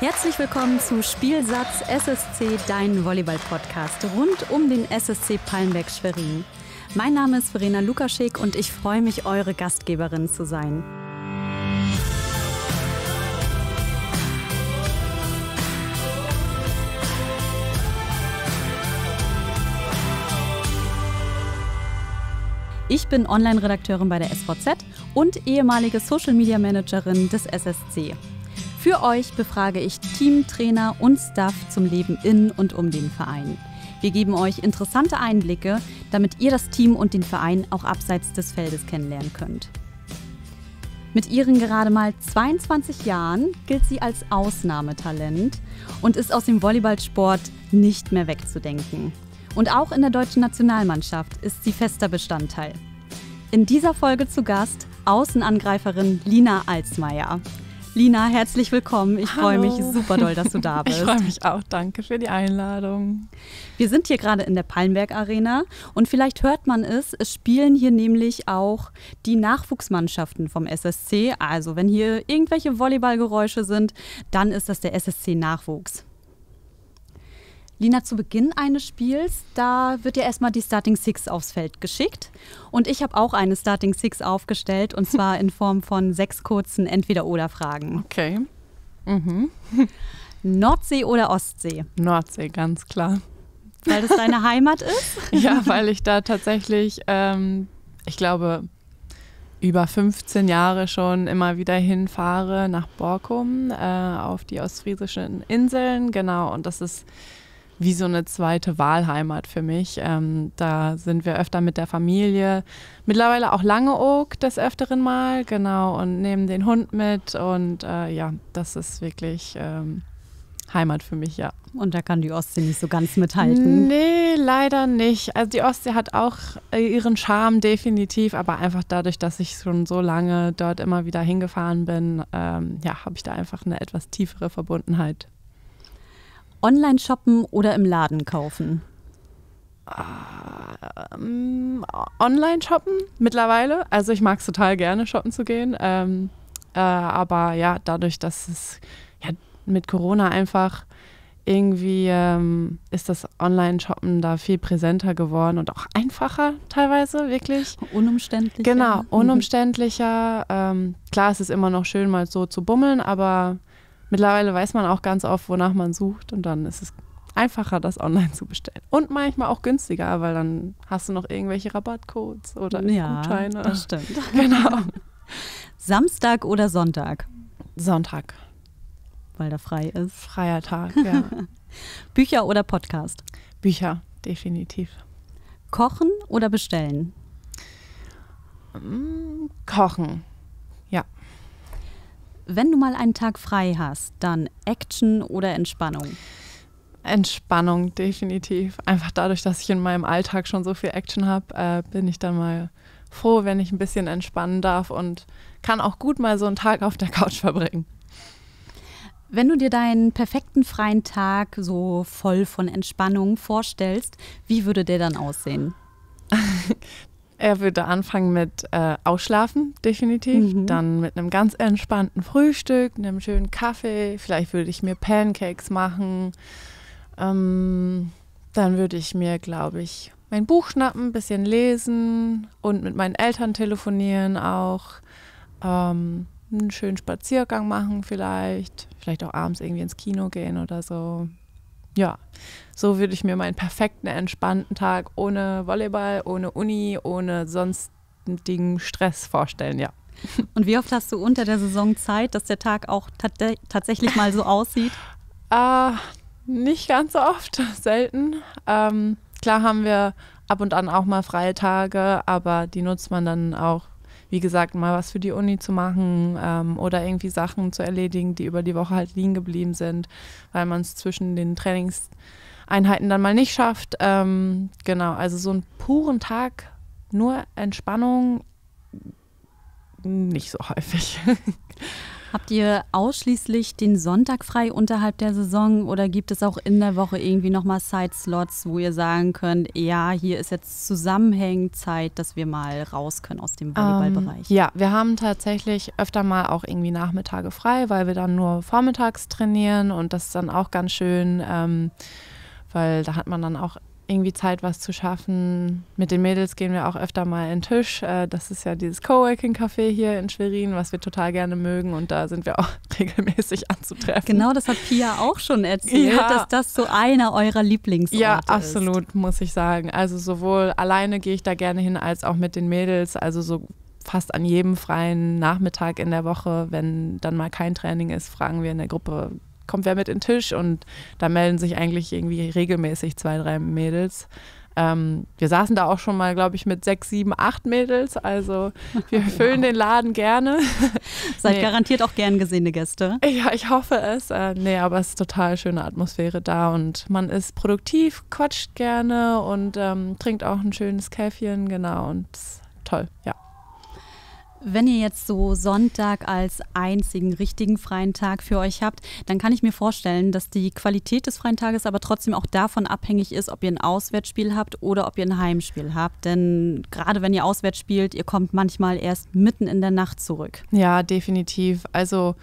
Herzlich willkommen zu Spielsatz SSC, dein Volleyball-Podcast rund um den SSC Palmberg Schwerin. Mein Name ist Verena Lukaschek und ich freue mich, eure Gastgeberin zu sein. Ich bin Online-Redakteurin bei der SVZ und ehemalige Social-Media-Managerin des SSC. Für euch befrage ich Teamtrainer und Staff zum Leben in und um den Verein. Wir geben euch interessante Einblicke, damit ihr das Team und den Verein auch abseits des Feldes kennenlernen könnt. Mit ihren gerade mal 22 Jahren gilt sie als Ausnahmetalent und ist aus dem Volleyballsport nicht mehr wegzudenken. Und auch in der deutschen Nationalmannschaft ist sie fester Bestandteil. In dieser Folge zu Gast Außenangreiferin Lina Alsmeier. Lina, herzlich willkommen. Ich freue mich super doll, dass du da bist. Ich freue mich auch. Danke für die Einladung. Wir sind hier gerade in der Palmberg Arena und vielleicht hört man es, es spielen hier nämlich auch die Nachwuchsmannschaften vom SSC. Also, wenn hier irgendwelche Volleyballgeräusche sind, dann ist das der SSC Nachwuchs. Lina, zu Beginn eines Spiels, da wird ja erstmal die Starting Six aufs Feld geschickt. Und ich habe auch eine Starting Six aufgestellt, und zwar in Form von sechs kurzen Entweder-Oder-Fragen. Okay. Mhm. Nordsee oder Ostsee? Nordsee, ganz klar. Weil das deine Heimat ist? ja, weil ich da tatsächlich, ähm, ich glaube, über 15 Jahre schon immer wieder hinfahre nach Borkum äh, auf die ostfriesischen Inseln. Genau, und das ist wie so eine zweite Wahlheimat für mich. Ähm, da sind wir öfter mit der Familie, mittlerweile auch Langeoog des Öfteren mal, genau, und nehmen den Hund mit. Und äh, ja, das ist wirklich ähm, Heimat für mich, ja. Und da kann die Ostsee nicht so ganz mithalten. Nee, leider nicht. Also die Ostsee hat auch äh, ihren Charme definitiv, aber einfach dadurch, dass ich schon so lange dort immer wieder hingefahren bin, ähm, ja, habe ich da einfach eine etwas tiefere Verbundenheit Online shoppen oder im Laden kaufen? Ähm, online shoppen mittlerweile. Also ich mag es total gerne, shoppen zu gehen. Ähm, äh, aber ja, dadurch, dass es ja, mit Corona einfach irgendwie ähm, ist das Online-Shoppen da viel präsenter geworden und auch einfacher teilweise, wirklich. Unumständlicher. Genau, mhm. unumständlicher. Ähm, klar, es ist immer noch schön, mal so zu bummeln, aber Mittlerweile weiß man auch ganz oft, wonach man sucht und dann ist es einfacher, das online zu bestellen. Und manchmal auch günstiger, weil dann hast du noch irgendwelche Rabattcodes oder ja, Gutscheine. Das stimmt. Genau. Samstag oder Sonntag? Sonntag. Weil da frei ist. Freier Tag, ja. Bücher oder Podcast? Bücher, definitiv. Kochen oder bestellen? Mm, kochen. Wenn du mal einen Tag frei hast, dann Action oder Entspannung? Entspannung, definitiv. Einfach dadurch, dass ich in meinem Alltag schon so viel Action habe, äh, bin ich dann mal froh, wenn ich ein bisschen entspannen darf und kann auch gut mal so einen Tag auf der Couch verbringen. Wenn du dir deinen perfekten freien Tag so voll von Entspannung vorstellst, wie würde der dann aussehen? Er würde anfangen mit äh, Ausschlafen, definitiv. Mhm. Dann mit einem ganz entspannten Frühstück, einem schönen Kaffee. Vielleicht würde ich mir Pancakes machen. Ähm, dann würde ich mir, glaube ich, mein Buch schnappen, ein bisschen lesen und mit meinen Eltern telefonieren auch. Ähm, einen schönen Spaziergang machen vielleicht. Vielleicht auch abends irgendwie ins Kino gehen oder so ja, so würde ich mir meinen perfekten, entspannten Tag ohne Volleyball, ohne Uni, ohne sonstigen Stress vorstellen, ja. Und wie oft hast du unter der Saison Zeit, dass der Tag auch tatsächlich mal so aussieht? äh, nicht ganz so oft, selten. Ähm, klar haben wir ab und an auch mal freie Tage, aber die nutzt man dann auch wie gesagt, mal was für die Uni zu machen ähm, oder irgendwie Sachen zu erledigen, die über die Woche halt liegen geblieben sind, weil man es zwischen den Trainingseinheiten dann mal nicht schafft. Ähm, genau, also so einen puren Tag, nur Entspannung, nicht so häufig. Habt ihr ausschließlich den Sonntag frei unterhalb der Saison oder gibt es auch in der Woche irgendwie nochmal Side-Slots, wo ihr sagen könnt, ja, hier ist jetzt zusammenhängend Zeit, dass wir mal raus können aus dem Volleyballbereich? Ähm, ja, wir haben tatsächlich öfter mal auch irgendwie Nachmittage frei, weil wir dann nur vormittags trainieren und das ist dann auch ganz schön. Ähm, weil da hat man dann auch irgendwie Zeit, was zu schaffen. Mit den Mädels gehen wir auch öfter mal in den Tisch. Äh, das ist ja dieses Coworking-Café hier in Schwerin, was wir total gerne mögen und da sind wir auch regelmäßig anzutreffen. Genau, das hat Pia auch schon erzählt, ja. dass das so einer eurer Lieblingsorte ja, ist. Ja, absolut, muss ich sagen. Also sowohl alleine gehe ich da gerne hin, als auch mit den Mädels. Also so fast an jedem freien Nachmittag in der Woche, wenn dann mal kein Training ist, fragen wir in der Gruppe, kommt wer mit in den Tisch und da melden sich eigentlich irgendwie regelmäßig zwei, drei Mädels. Ähm, wir saßen da auch schon mal, glaube ich, mit sechs, sieben, acht Mädels. Also wir füllen wow. den Laden gerne. Seid nee. garantiert auch gern gesehene Gäste. Ja, ich hoffe es. Äh, nee, aber es ist total schöne Atmosphäre da und man ist produktiv, quatscht gerne und ähm, trinkt auch ein schönes Käffchen, genau, und toll, ja. Wenn ihr jetzt so Sonntag als einzigen richtigen freien Tag für euch habt, dann kann ich mir vorstellen, dass die Qualität des freien Tages aber trotzdem auch davon abhängig ist, ob ihr ein Auswärtsspiel habt oder ob ihr ein Heimspiel habt. Denn gerade wenn ihr auswärts spielt, ihr kommt manchmal erst mitten in der Nacht zurück. Ja, definitiv. Also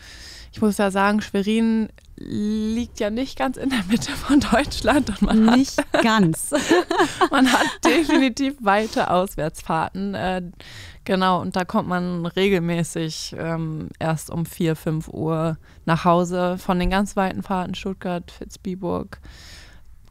ich muss ja sagen, Schwerin liegt ja nicht ganz in der Mitte von Deutschland und man nicht hat, ganz. man hat definitiv weite Auswärtsfahrten. Äh, Genau, und da kommt man regelmäßig ähm, erst um 4, 5 Uhr nach Hause von den ganz weiten Fahrten Stuttgart, Fitzbiburg,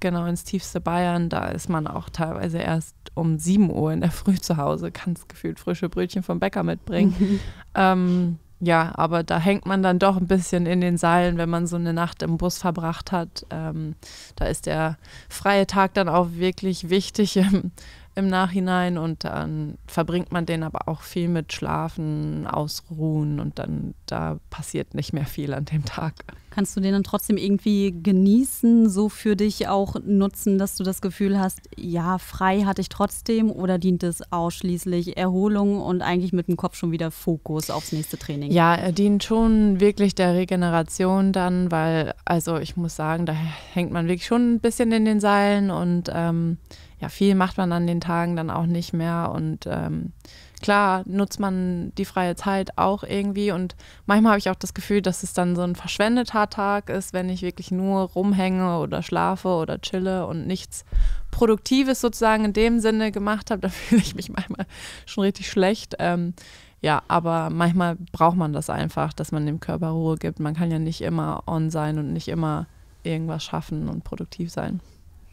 genau ins tiefste Bayern. Da ist man auch teilweise erst um 7 Uhr in der Früh zu Hause, kann gefühlt frische Brötchen vom Bäcker mitbringen. Ähm, ja, aber da hängt man dann doch ein bisschen in den Seilen, wenn man so eine Nacht im Bus verbracht hat. Ähm, da ist der freie Tag dann auch wirklich wichtig im im Nachhinein und dann verbringt man den aber auch viel mit Schlafen, Ausruhen und dann da passiert nicht mehr viel an dem Tag. Kannst du den dann trotzdem irgendwie genießen, so für dich auch nutzen, dass du das Gefühl hast, ja, frei hatte ich trotzdem oder dient es ausschließlich Erholung und eigentlich mit dem Kopf schon wieder Fokus aufs nächste Training? Ja, er dient schon wirklich der Regeneration dann, weil, also ich muss sagen, da hängt man wirklich schon ein bisschen in den Seilen und ähm, ja, viel macht man an den Tagen dann auch nicht mehr. Und ähm, klar nutzt man die freie Zeit auch irgendwie. Und manchmal habe ich auch das Gefühl, dass es dann so ein verschwendeter Tag ist, wenn ich wirklich nur rumhänge oder schlafe oder chille und nichts Produktives sozusagen in dem Sinne gemacht habe. Da fühle ich mich manchmal schon richtig schlecht. Ähm, ja, aber manchmal braucht man das einfach, dass man dem Körper Ruhe gibt. Man kann ja nicht immer on sein und nicht immer irgendwas schaffen und produktiv sein.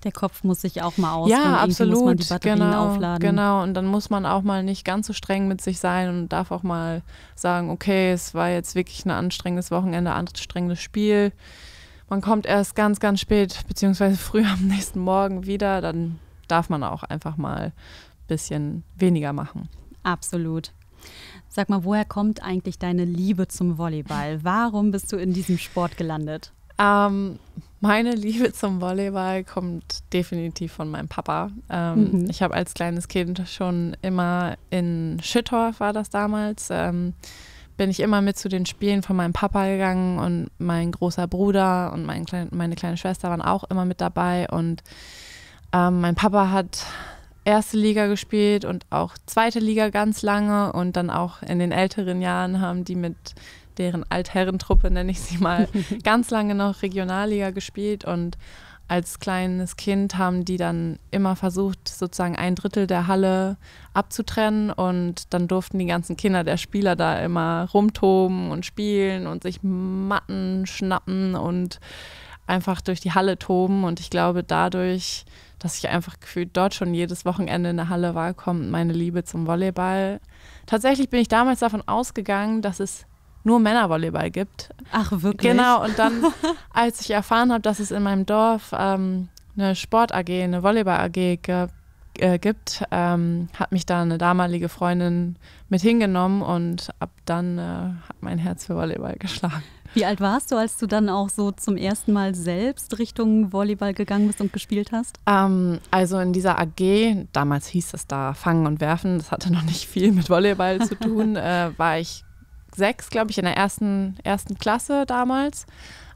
Der Kopf muss sich auch mal ausruhen. Ja, absolut. muss man die genau, aufladen. Genau, und dann muss man auch mal nicht ganz so streng mit sich sein und darf auch mal sagen, okay, es war jetzt wirklich ein anstrengendes Wochenende, anstrengendes Spiel. Man kommt erst ganz, ganz spät, beziehungsweise früh am nächsten Morgen wieder. Dann darf man auch einfach mal ein bisschen weniger machen. Absolut. Sag mal, woher kommt eigentlich deine Liebe zum Volleyball? Warum bist du in diesem Sport gelandet? Ähm, meine Liebe zum Volleyball kommt definitiv von meinem Papa. Ähm, mhm. Ich habe als kleines Kind schon immer in Schüttorf war das damals. Ähm, bin ich immer mit zu den Spielen von meinem Papa gegangen und mein großer Bruder und mein, meine kleine Schwester waren auch immer mit dabei. Und ähm, mein Papa hat erste Liga gespielt und auch zweite Liga ganz lange und dann auch in den älteren Jahren haben die mit deren Altherrentruppe, nenne ich sie mal, ganz lange noch Regionalliga gespielt und als kleines Kind haben die dann immer versucht, sozusagen ein Drittel der Halle abzutrennen und dann durften die ganzen Kinder der Spieler da immer rumtoben und spielen und sich Matten schnappen und einfach durch die Halle toben und ich glaube dadurch, dass ich einfach gefühlt dort schon jedes Wochenende in der Halle war, kommt meine Liebe zum Volleyball. Tatsächlich bin ich damals davon ausgegangen, dass es nur Männervolleyball gibt. Ach, wirklich? Genau, und dann, als ich erfahren habe, dass es in meinem Dorf ähm, eine Sport-AG, eine Volleyball-AG gab, äh, gibt, ähm, hat mich da eine damalige Freundin mit hingenommen und ab dann äh, hat mein Herz für Volleyball geschlagen. Wie alt warst du, als du dann auch so zum ersten Mal selbst Richtung Volleyball gegangen bist und gespielt hast? Ähm, also in dieser AG, damals hieß es da Fangen und Werfen, das hatte noch nicht viel mit Volleyball zu tun, äh, war ich sechs, glaube ich, in der ersten, ersten Klasse damals.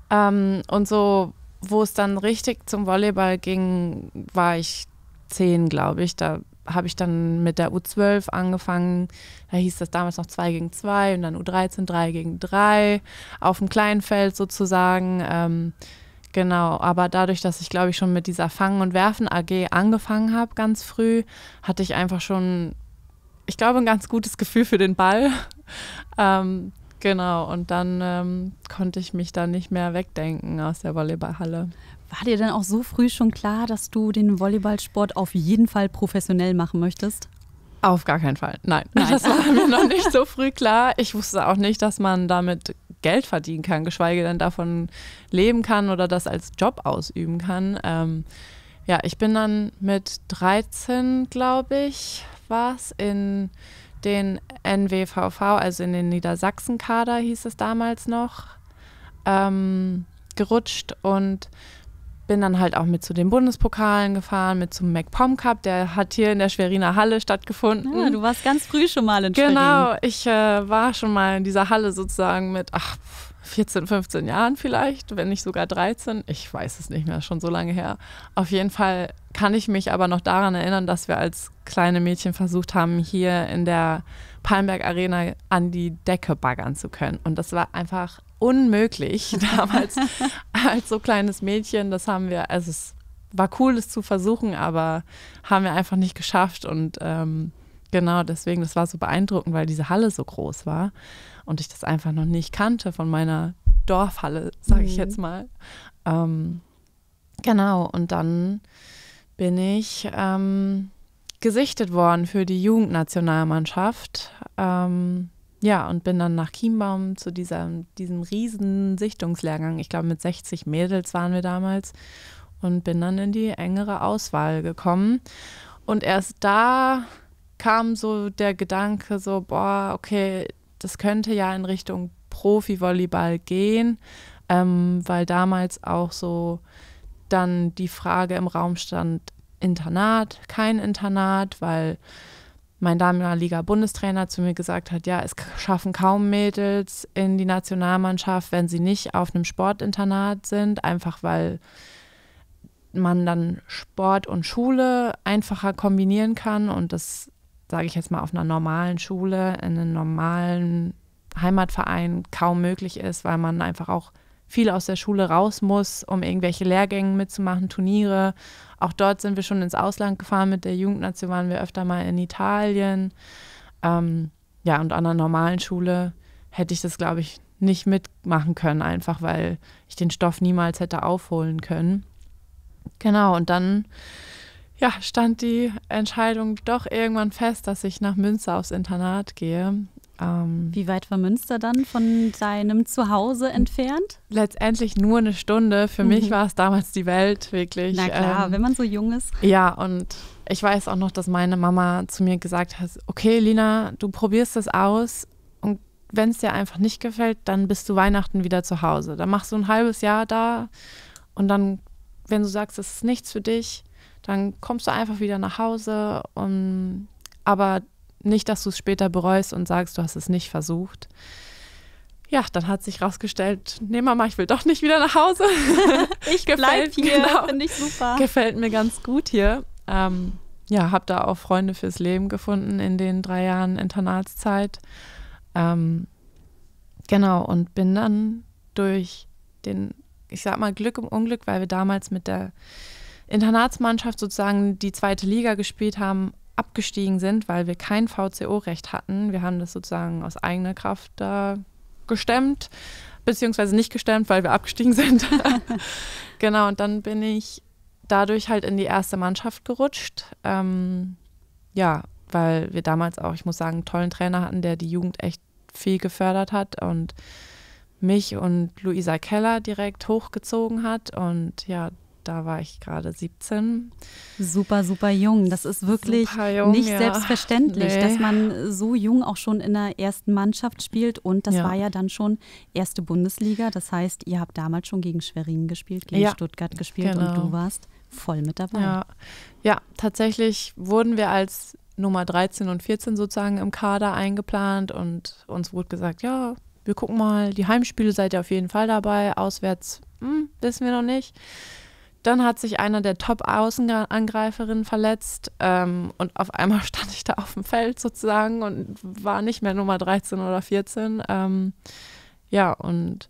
Ähm, und so, wo es dann richtig zum Volleyball ging, war ich zehn, glaube ich. Da habe ich dann mit der U12 angefangen. Da hieß das damals noch 2 gegen 2 und dann U13 3 gegen 3 auf dem kleinen Feld sozusagen. Ähm, genau, aber dadurch, dass ich glaube ich schon mit dieser Fangen und Werfen AG angefangen habe ganz früh, hatte ich einfach schon, ich glaube, ein ganz gutes Gefühl für den Ball ähm, genau, und dann ähm, konnte ich mich da nicht mehr wegdenken aus der Volleyballhalle. War dir denn auch so früh schon klar, dass du den Volleyballsport auf jeden Fall professionell machen möchtest? Auf gar keinen Fall. Nein, Nein. das war mir noch nicht so früh klar. Ich wusste auch nicht, dass man damit Geld verdienen kann, geschweige denn davon leben kann oder das als Job ausüben kann. Ähm, ja, ich bin dann mit 13, glaube ich, war es in den NWVV, also in den Niedersachsen-Kader hieß es damals noch, ähm, gerutscht und bin dann halt auch mit zu den Bundespokalen gefahren, mit zum MacPom Cup, der hat hier in der Schweriner Halle stattgefunden. Ja, ah, du warst ganz früh schon mal in Schwerin. Genau, ich äh, war schon mal in dieser Halle sozusagen mit ach, 14, 15 Jahren vielleicht, wenn nicht sogar 13, ich weiß es nicht mehr, schon so lange her. Auf jeden Fall kann ich mich aber noch daran erinnern, dass wir als kleine Mädchen versucht haben, hier in der Palmberg Arena an die Decke baggern zu können. Und das war einfach unmöglich damals als so kleines Mädchen. Das haben wir, also es war cool, es zu versuchen, aber haben wir einfach nicht geschafft. Und ähm, genau deswegen, das war so beeindruckend, weil diese Halle so groß war und ich das einfach noch nicht kannte von meiner Dorfhalle, sage ich mhm. jetzt mal. Ähm, genau, und dann bin ich ähm, gesichtet worden für die Jugendnationalmannschaft. Ähm, ja, und bin dann nach Chiembaum zu dieser, diesem riesen Sichtungslehrgang. Ich glaube, mit 60 Mädels waren wir damals und bin dann in die engere Auswahl gekommen. Und erst da kam so der Gedanke, so, boah, okay, das könnte ja in Richtung Profi-Volleyball gehen, ähm, weil damals auch so dann die Frage im Raum stand, Internat, kein Internat, weil mein damaliger Bundestrainer zu mir gesagt hat, ja, es schaffen kaum Mädels in die Nationalmannschaft, wenn sie nicht auf einem Sportinternat sind, einfach weil man dann Sport und Schule einfacher kombinieren kann und das sage ich jetzt mal auf einer normalen Schule, in einem normalen Heimatverein kaum möglich ist, weil man einfach auch viel aus der Schule raus muss, um irgendwelche Lehrgänge mitzumachen, Turniere. Auch dort sind wir schon ins Ausland gefahren. Mit der Jugendnation waren wir öfter mal in Italien. Ähm, ja, und an einer normalen Schule hätte ich das, glaube ich, nicht mitmachen können, einfach weil ich den Stoff niemals hätte aufholen können. Genau, und dann ja, stand die Entscheidung doch irgendwann fest, dass ich nach Münster aufs Internat gehe. Ähm, Wie weit war Münster dann von deinem Zuhause entfernt? Letztendlich nur eine Stunde. Für mhm. mich war es damals die Welt, wirklich. Na klar, ähm, wenn man so jung ist. Ja, und ich weiß auch noch, dass meine Mama zu mir gesagt hat, okay, Lina, du probierst es aus und wenn es dir einfach nicht gefällt, dann bist du Weihnachten wieder zu Hause. Dann machst du ein halbes Jahr da und dann, wenn du sagst, es ist nichts für dich, dann kommst du einfach wieder nach Hause und aber nicht, dass du es später bereust und sagst, du hast es nicht versucht. Ja, dann hat sich rausgestellt, nee Mama, ich will doch nicht wieder nach Hause. ich gefällt, bleib hier, genau, finde ich super. Gefällt mir ganz gut hier. Ähm, ja, habe da auch Freunde fürs Leben gefunden in den drei Jahren Internatszeit. Ähm, genau, und bin dann durch den, ich sag mal, Glück im Unglück, weil wir damals mit der Internatsmannschaft sozusagen die zweite Liga gespielt haben, abgestiegen sind, weil wir kein VCO-Recht hatten. Wir haben das sozusagen aus eigener Kraft da gestemmt, beziehungsweise nicht gestemmt, weil wir abgestiegen sind. genau, und dann bin ich dadurch halt in die erste Mannschaft gerutscht. Ähm, ja, weil wir damals auch, ich muss sagen, einen tollen Trainer hatten, der die Jugend echt viel gefördert hat und mich und Luisa Keller direkt hochgezogen hat. Und ja, da war ich gerade 17. Super, super jung. Das ist wirklich jung, nicht ja. selbstverständlich, nee. dass man so jung auch schon in der ersten Mannschaft spielt. Und das ja. war ja dann schon erste Bundesliga. Das heißt, ihr habt damals schon gegen Schwerin gespielt, gegen ja. Stuttgart gespielt genau. und du warst voll mit dabei. ja, tatsächlich wurden wir als Nummer 13 und 14 sozusagen im Kader eingeplant und uns wurde gesagt, ja, wir gucken mal, die Heimspiele seid ihr auf jeden Fall dabei, auswärts hm, wissen wir noch nicht. Dann hat sich einer der Top-Außenangreiferinnen verletzt ähm, und auf einmal stand ich da auf dem Feld sozusagen und war nicht mehr Nummer 13 oder 14. Ähm, ja, und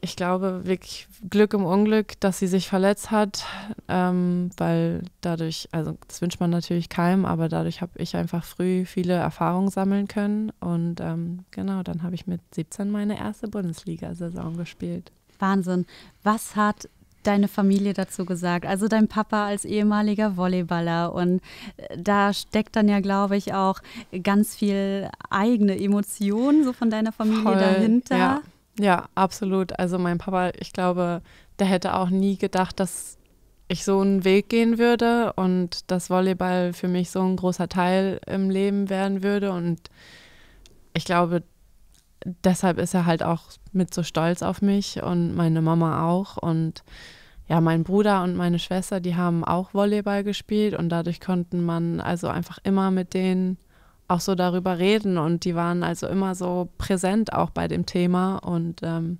ich glaube wirklich Glück im Unglück, dass sie sich verletzt hat, ähm, weil dadurch, also das wünscht man natürlich keinem, aber dadurch habe ich einfach früh viele Erfahrungen sammeln können und ähm, genau, dann habe ich mit 17 meine erste Bundesliga-Saison gespielt. Wahnsinn. Was hat deine Familie dazu gesagt? Also dein Papa als ehemaliger Volleyballer und äh, da steckt dann ja, glaube ich, auch ganz viel eigene Emotionen so von deiner Familie Voll, dahinter. Ja. ja, absolut. Also mein Papa, ich glaube, der hätte auch nie gedacht, dass ich so einen Weg gehen würde und dass Volleyball für mich so ein großer Teil im Leben werden würde. Und ich glaube, deshalb ist er halt auch mit so stolz auf mich und meine Mama auch. Und ja, mein Bruder und meine Schwester, die haben auch Volleyball gespielt und dadurch konnten man also einfach immer mit denen auch so darüber reden und die waren also immer so präsent auch bei dem Thema und ähm,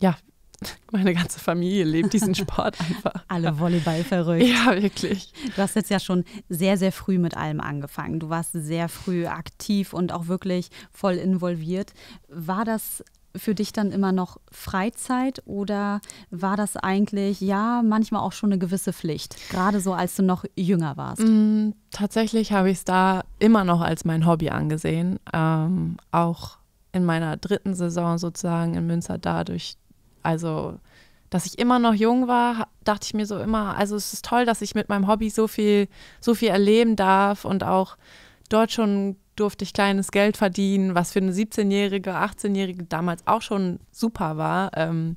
ja, meine ganze Familie lebt diesen Sport einfach. Alle Volleyball verrückt. Ja, wirklich. Du hast jetzt ja schon sehr, sehr früh mit allem angefangen. Du warst sehr früh aktiv und auch wirklich voll involviert. War das für dich dann immer noch Freizeit oder war das eigentlich ja manchmal auch schon eine gewisse Pflicht, gerade so als du noch jünger warst? Mm, tatsächlich habe ich es da immer noch als mein Hobby angesehen. Ähm, auch in meiner dritten Saison sozusagen in Münster dadurch, also dass ich immer noch jung war, dachte ich mir so immer, also es ist toll, dass ich mit meinem Hobby so viel, so viel erleben darf und auch dort schon durfte ich kleines Geld verdienen, was für eine 17-Jährige, 18-Jährige damals auch schon super war. Ähm,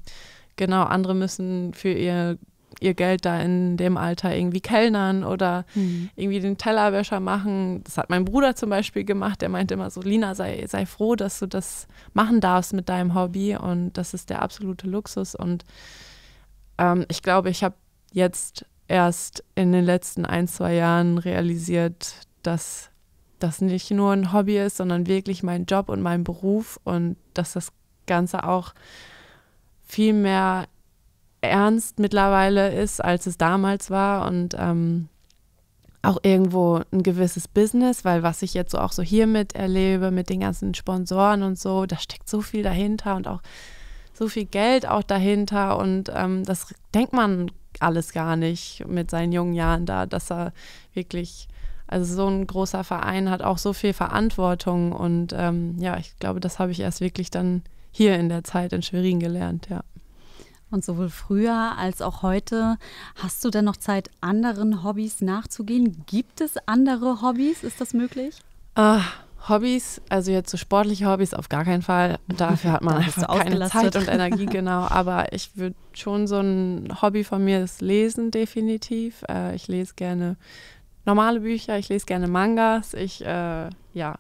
genau, andere müssen für ihr, ihr Geld da in dem Alter irgendwie kellnern oder mhm. irgendwie den Tellerwäscher machen. Das hat mein Bruder zum Beispiel gemacht. Der meinte immer so, Lina, sei, sei froh, dass du das machen darfst mit deinem Hobby und das ist der absolute Luxus. Und ähm, ich glaube, ich habe jetzt erst in den letzten ein, zwei Jahren realisiert, dass das nicht nur ein Hobby ist, sondern wirklich mein Job und mein Beruf und dass das Ganze auch viel mehr ernst mittlerweile ist, als es damals war und ähm, auch irgendwo ein gewisses Business, weil was ich jetzt so auch so hiermit erlebe, mit den ganzen Sponsoren und so, da steckt so viel dahinter und auch so viel Geld auch dahinter und ähm, das denkt man alles gar nicht mit seinen jungen Jahren da, dass er wirklich also so ein großer Verein hat auch so viel Verantwortung und ähm, ja, ich glaube, das habe ich erst wirklich dann hier in der Zeit in Schwerin gelernt, ja. Und sowohl früher als auch heute, hast du denn noch Zeit, anderen Hobbys nachzugehen? Gibt es andere Hobbys? Ist das möglich? Ah, Hobbys, also jetzt so sportliche Hobbys auf gar keinen Fall. Dafür hat man einfach keine Zeit und Energie, genau. Aber ich würde schon so ein Hobby von mir ist Lesen, definitiv. Äh, ich lese gerne normale Bücher, ich lese gerne Mangas, ich, äh, ja,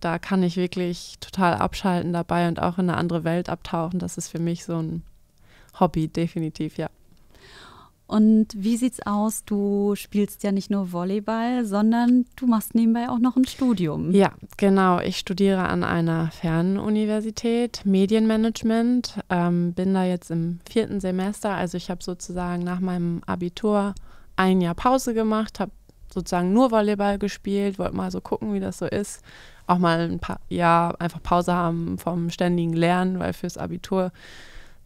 da kann ich wirklich total abschalten dabei und auch in eine andere Welt abtauchen. Das ist für mich so ein Hobby, definitiv, ja. Und wie sieht's aus? Du spielst ja nicht nur Volleyball, sondern du machst nebenbei auch noch ein Studium. Ja, genau. Ich studiere an einer Fernuniversität Medienmanagement. Ähm, bin da jetzt im vierten Semester. Also ich habe sozusagen nach meinem Abitur ein Jahr Pause gemacht, habe sozusagen nur Volleyball gespielt, wollte mal so gucken, wie das so ist. Auch mal ein paar, ja, einfach Pause haben vom ständigen Lernen, weil fürs Abitur,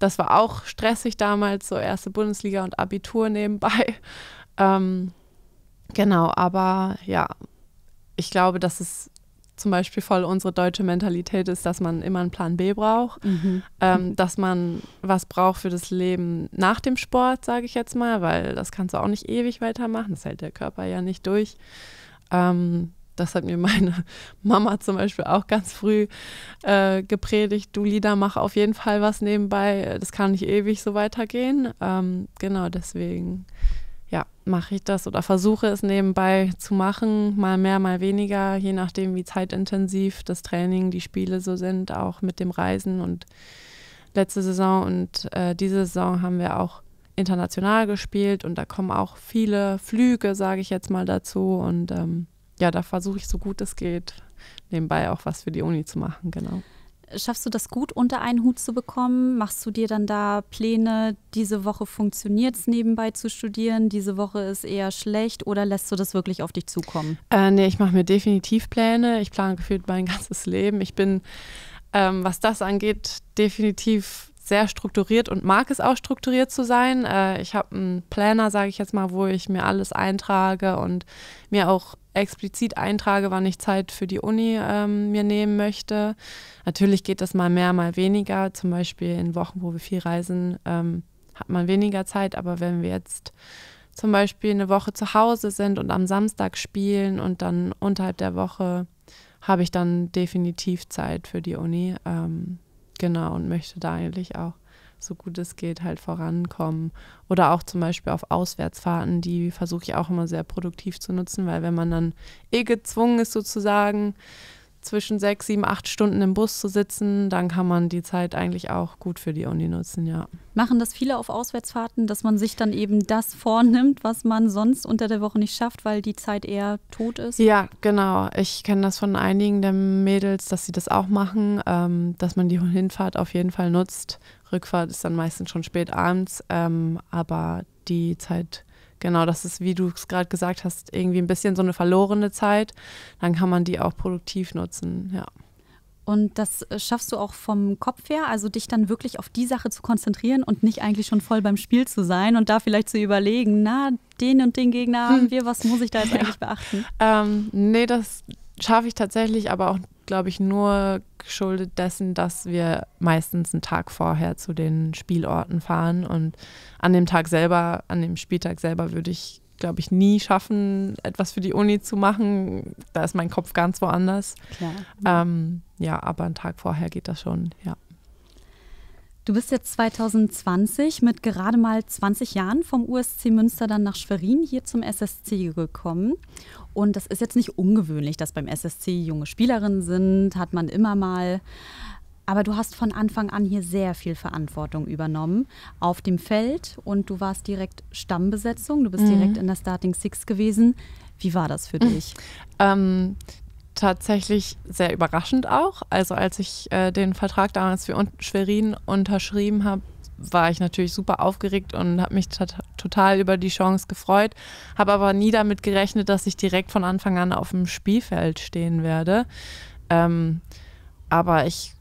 das war auch stressig damals, so erste Bundesliga und Abitur nebenbei. Ähm, genau, aber ja, ich glaube, dass es zum Beispiel voll unsere deutsche Mentalität ist, dass man immer einen Plan B braucht, mhm. ähm, dass man was braucht für das Leben nach dem Sport, sage ich jetzt mal, weil das kannst du auch nicht ewig weitermachen, das hält der Körper ja nicht durch. Ähm, das hat mir meine Mama zum Beispiel auch ganz früh äh, gepredigt. Du Lieder, mach auf jeden Fall was nebenbei. Das kann nicht ewig so weitergehen. Ähm, genau deswegen ja, mache ich das oder versuche es nebenbei zu machen, mal mehr, mal weniger, je nachdem, wie zeitintensiv das Training, die Spiele so sind, auch mit dem Reisen und letzte Saison und äh, diese Saison haben wir auch international gespielt und da kommen auch viele Flüge, sage ich jetzt mal dazu und ähm, ja, da versuche ich so gut es geht, nebenbei auch was für die Uni zu machen, genau. Schaffst du das gut unter einen Hut zu bekommen? Machst du dir dann da Pläne, diese Woche funktioniert es nebenbei zu studieren, diese Woche ist eher schlecht oder lässt du das wirklich auf dich zukommen? Äh, nee, ich mache mir definitiv Pläne. Ich plane gefühlt mein ganzes Leben. Ich bin, ähm, was das angeht, definitiv sehr strukturiert und mag es auch strukturiert zu sein. Äh, ich habe einen Planner, sage ich jetzt mal, wo ich mir alles eintrage und mir auch explizit eintrage, wann ich Zeit für die Uni ähm, mir nehmen möchte. Natürlich geht das mal mehr, mal weniger. Zum Beispiel in Wochen, wo wir viel reisen, ähm, hat man weniger Zeit. Aber wenn wir jetzt zum Beispiel eine Woche zu Hause sind und am Samstag spielen und dann unterhalb der Woche habe ich dann definitiv Zeit für die Uni. Ähm, Genau, und möchte da eigentlich auch so gut es geht halt vorankommen. Oder auch zum Beispiel auf Auswärtsfahrten, die versuche ich auch immer sehr produktiv zu nutzen, weil wenn man dann eh gezwungen ist sozusagen, zwischen sechs, sieben, acht Stunden im Bus zu sitzen, dann kann man die Zeit eigentlich auch gut für die Uni nutzen, ja. Machen das viele auf Auswärtsfahrten, dass man sich dann eben das vornimmt, was man sonst unter der Woche nicht schafft, weil die Zeit eher tot ist? Ja, genau. Ich kenne das von einigen der Mädels, dass sie das auch machen, ähm, dass man die Hinfahrt auf jeden Fall nutzt. Rückfahrt ist dann meistens schon spät abends, ähm, aber die Zeit Genau, das ist, wie du es gerade gesagt hast, irgendwie ein bisschen so eine verlorene Zeit. Dann kann man die auch produktiv nutzen, ja. Und das äh, schaffst du auch vom Kopf her, also dich dann wirklich auf die Sache zu konzentrieren und nicht eigentlich schon voll beim Spiel zu sein und da vielleicht zu überlegen, na, den und den Gegner haben hm. wir, was muss ich da jetzt ja. eigentlich beachten? Ähm, nee, das schaffe ich tatsächlich, aber auch glaube ich, nur geschuldet dessen, dass wir meistens einen Tag vorher zu den Spielorten fahren und an dem Tag selber, an dem Spieltag selber würde ich, glaube ich, nie schaffen, etwas für die Uni zu machen. Da ist mein Kopf ganz woanders. Ähm, ja, aber einen Tag vorher geht das schon, ja. Du bist jetzt 2020 mit gerade mal 20 Jahren vom USC Münster dann nach Schwerin hier zum SSC gekommen und das ist jetzt nicht ungewöhnlich, dass beim SSC junge Spielerinnen sind, hat man immer mal. Aber du hast von Anfang an hier sehr viel Verantwortung übernommen auf dem Feld und du warst direkt Stammbesetzung, du bist mhm. direkt in der Starting Six gewesen. Wie war das für mhm. dich? Ähm, tatsächlich sehr überraschend auch. Also als ich äh, den Vertrag damals für Schwerin unterschrieben habe, war ich natürlich super aufgeregt und habe mich total über die Chance gefreut, habe aber nie damit gerechnet, dass ich direkt von Anfang an auf dem Spielfeld stehen werde. Ähm, aber ich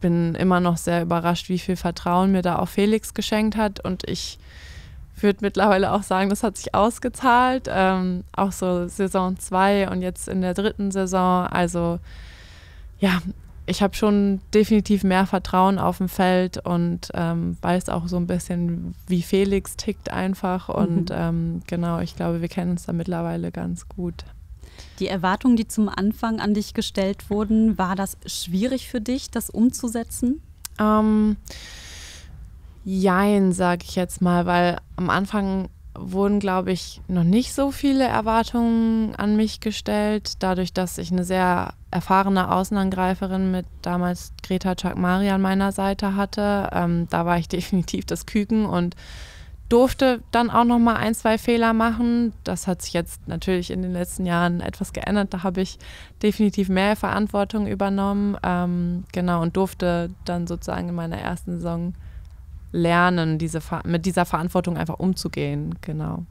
bin immer noch sehr überrascht, wie viel Vertrauen mir da auch Felix geschenkt hat und ich würde mittlerweile auch sagen, das hat sich ausgezahlt. Ähm, auch so Saison 2 und jetzt in der dritten Saison. Also ja, ich habe schon definitiv mehr Vertrauen auf dem Feld und ähm, weiß auch so ein bisschen, wie Felix tickt einfach. Mhm. Und mhm. ähm, genau, ich glaube, wir kennen uns da mittlerweile ganz gut. Die Erwartungen, die zum Anfang an dich gestellt wurden, war das schwierig für dich, das umzusetzen? Ähm, jein, sage ich jetzt mal, weil am Anfang wurden, glaube ich, noch nicht so viele Erwartungen an mich gestellt, dadurch, dass ich eine sehr erfahrene Außenangreiferin mit damals Greta Chakmari an meiner Seite hatte. Ähm, da war ich definitiv das Küken und durfte dann auch noch mal ein, zwei Fehler machen. Das hat sich jetzt natürlich in den letzten Jahren etwas geändert. Da habe ich definitiv mehr Verantwortung übernommen. Ähm, genau, und durfte dann sozusagen in meiner ersten Saison lernen, diese mit dieser Verantwortung einfach umzugehen. Genau.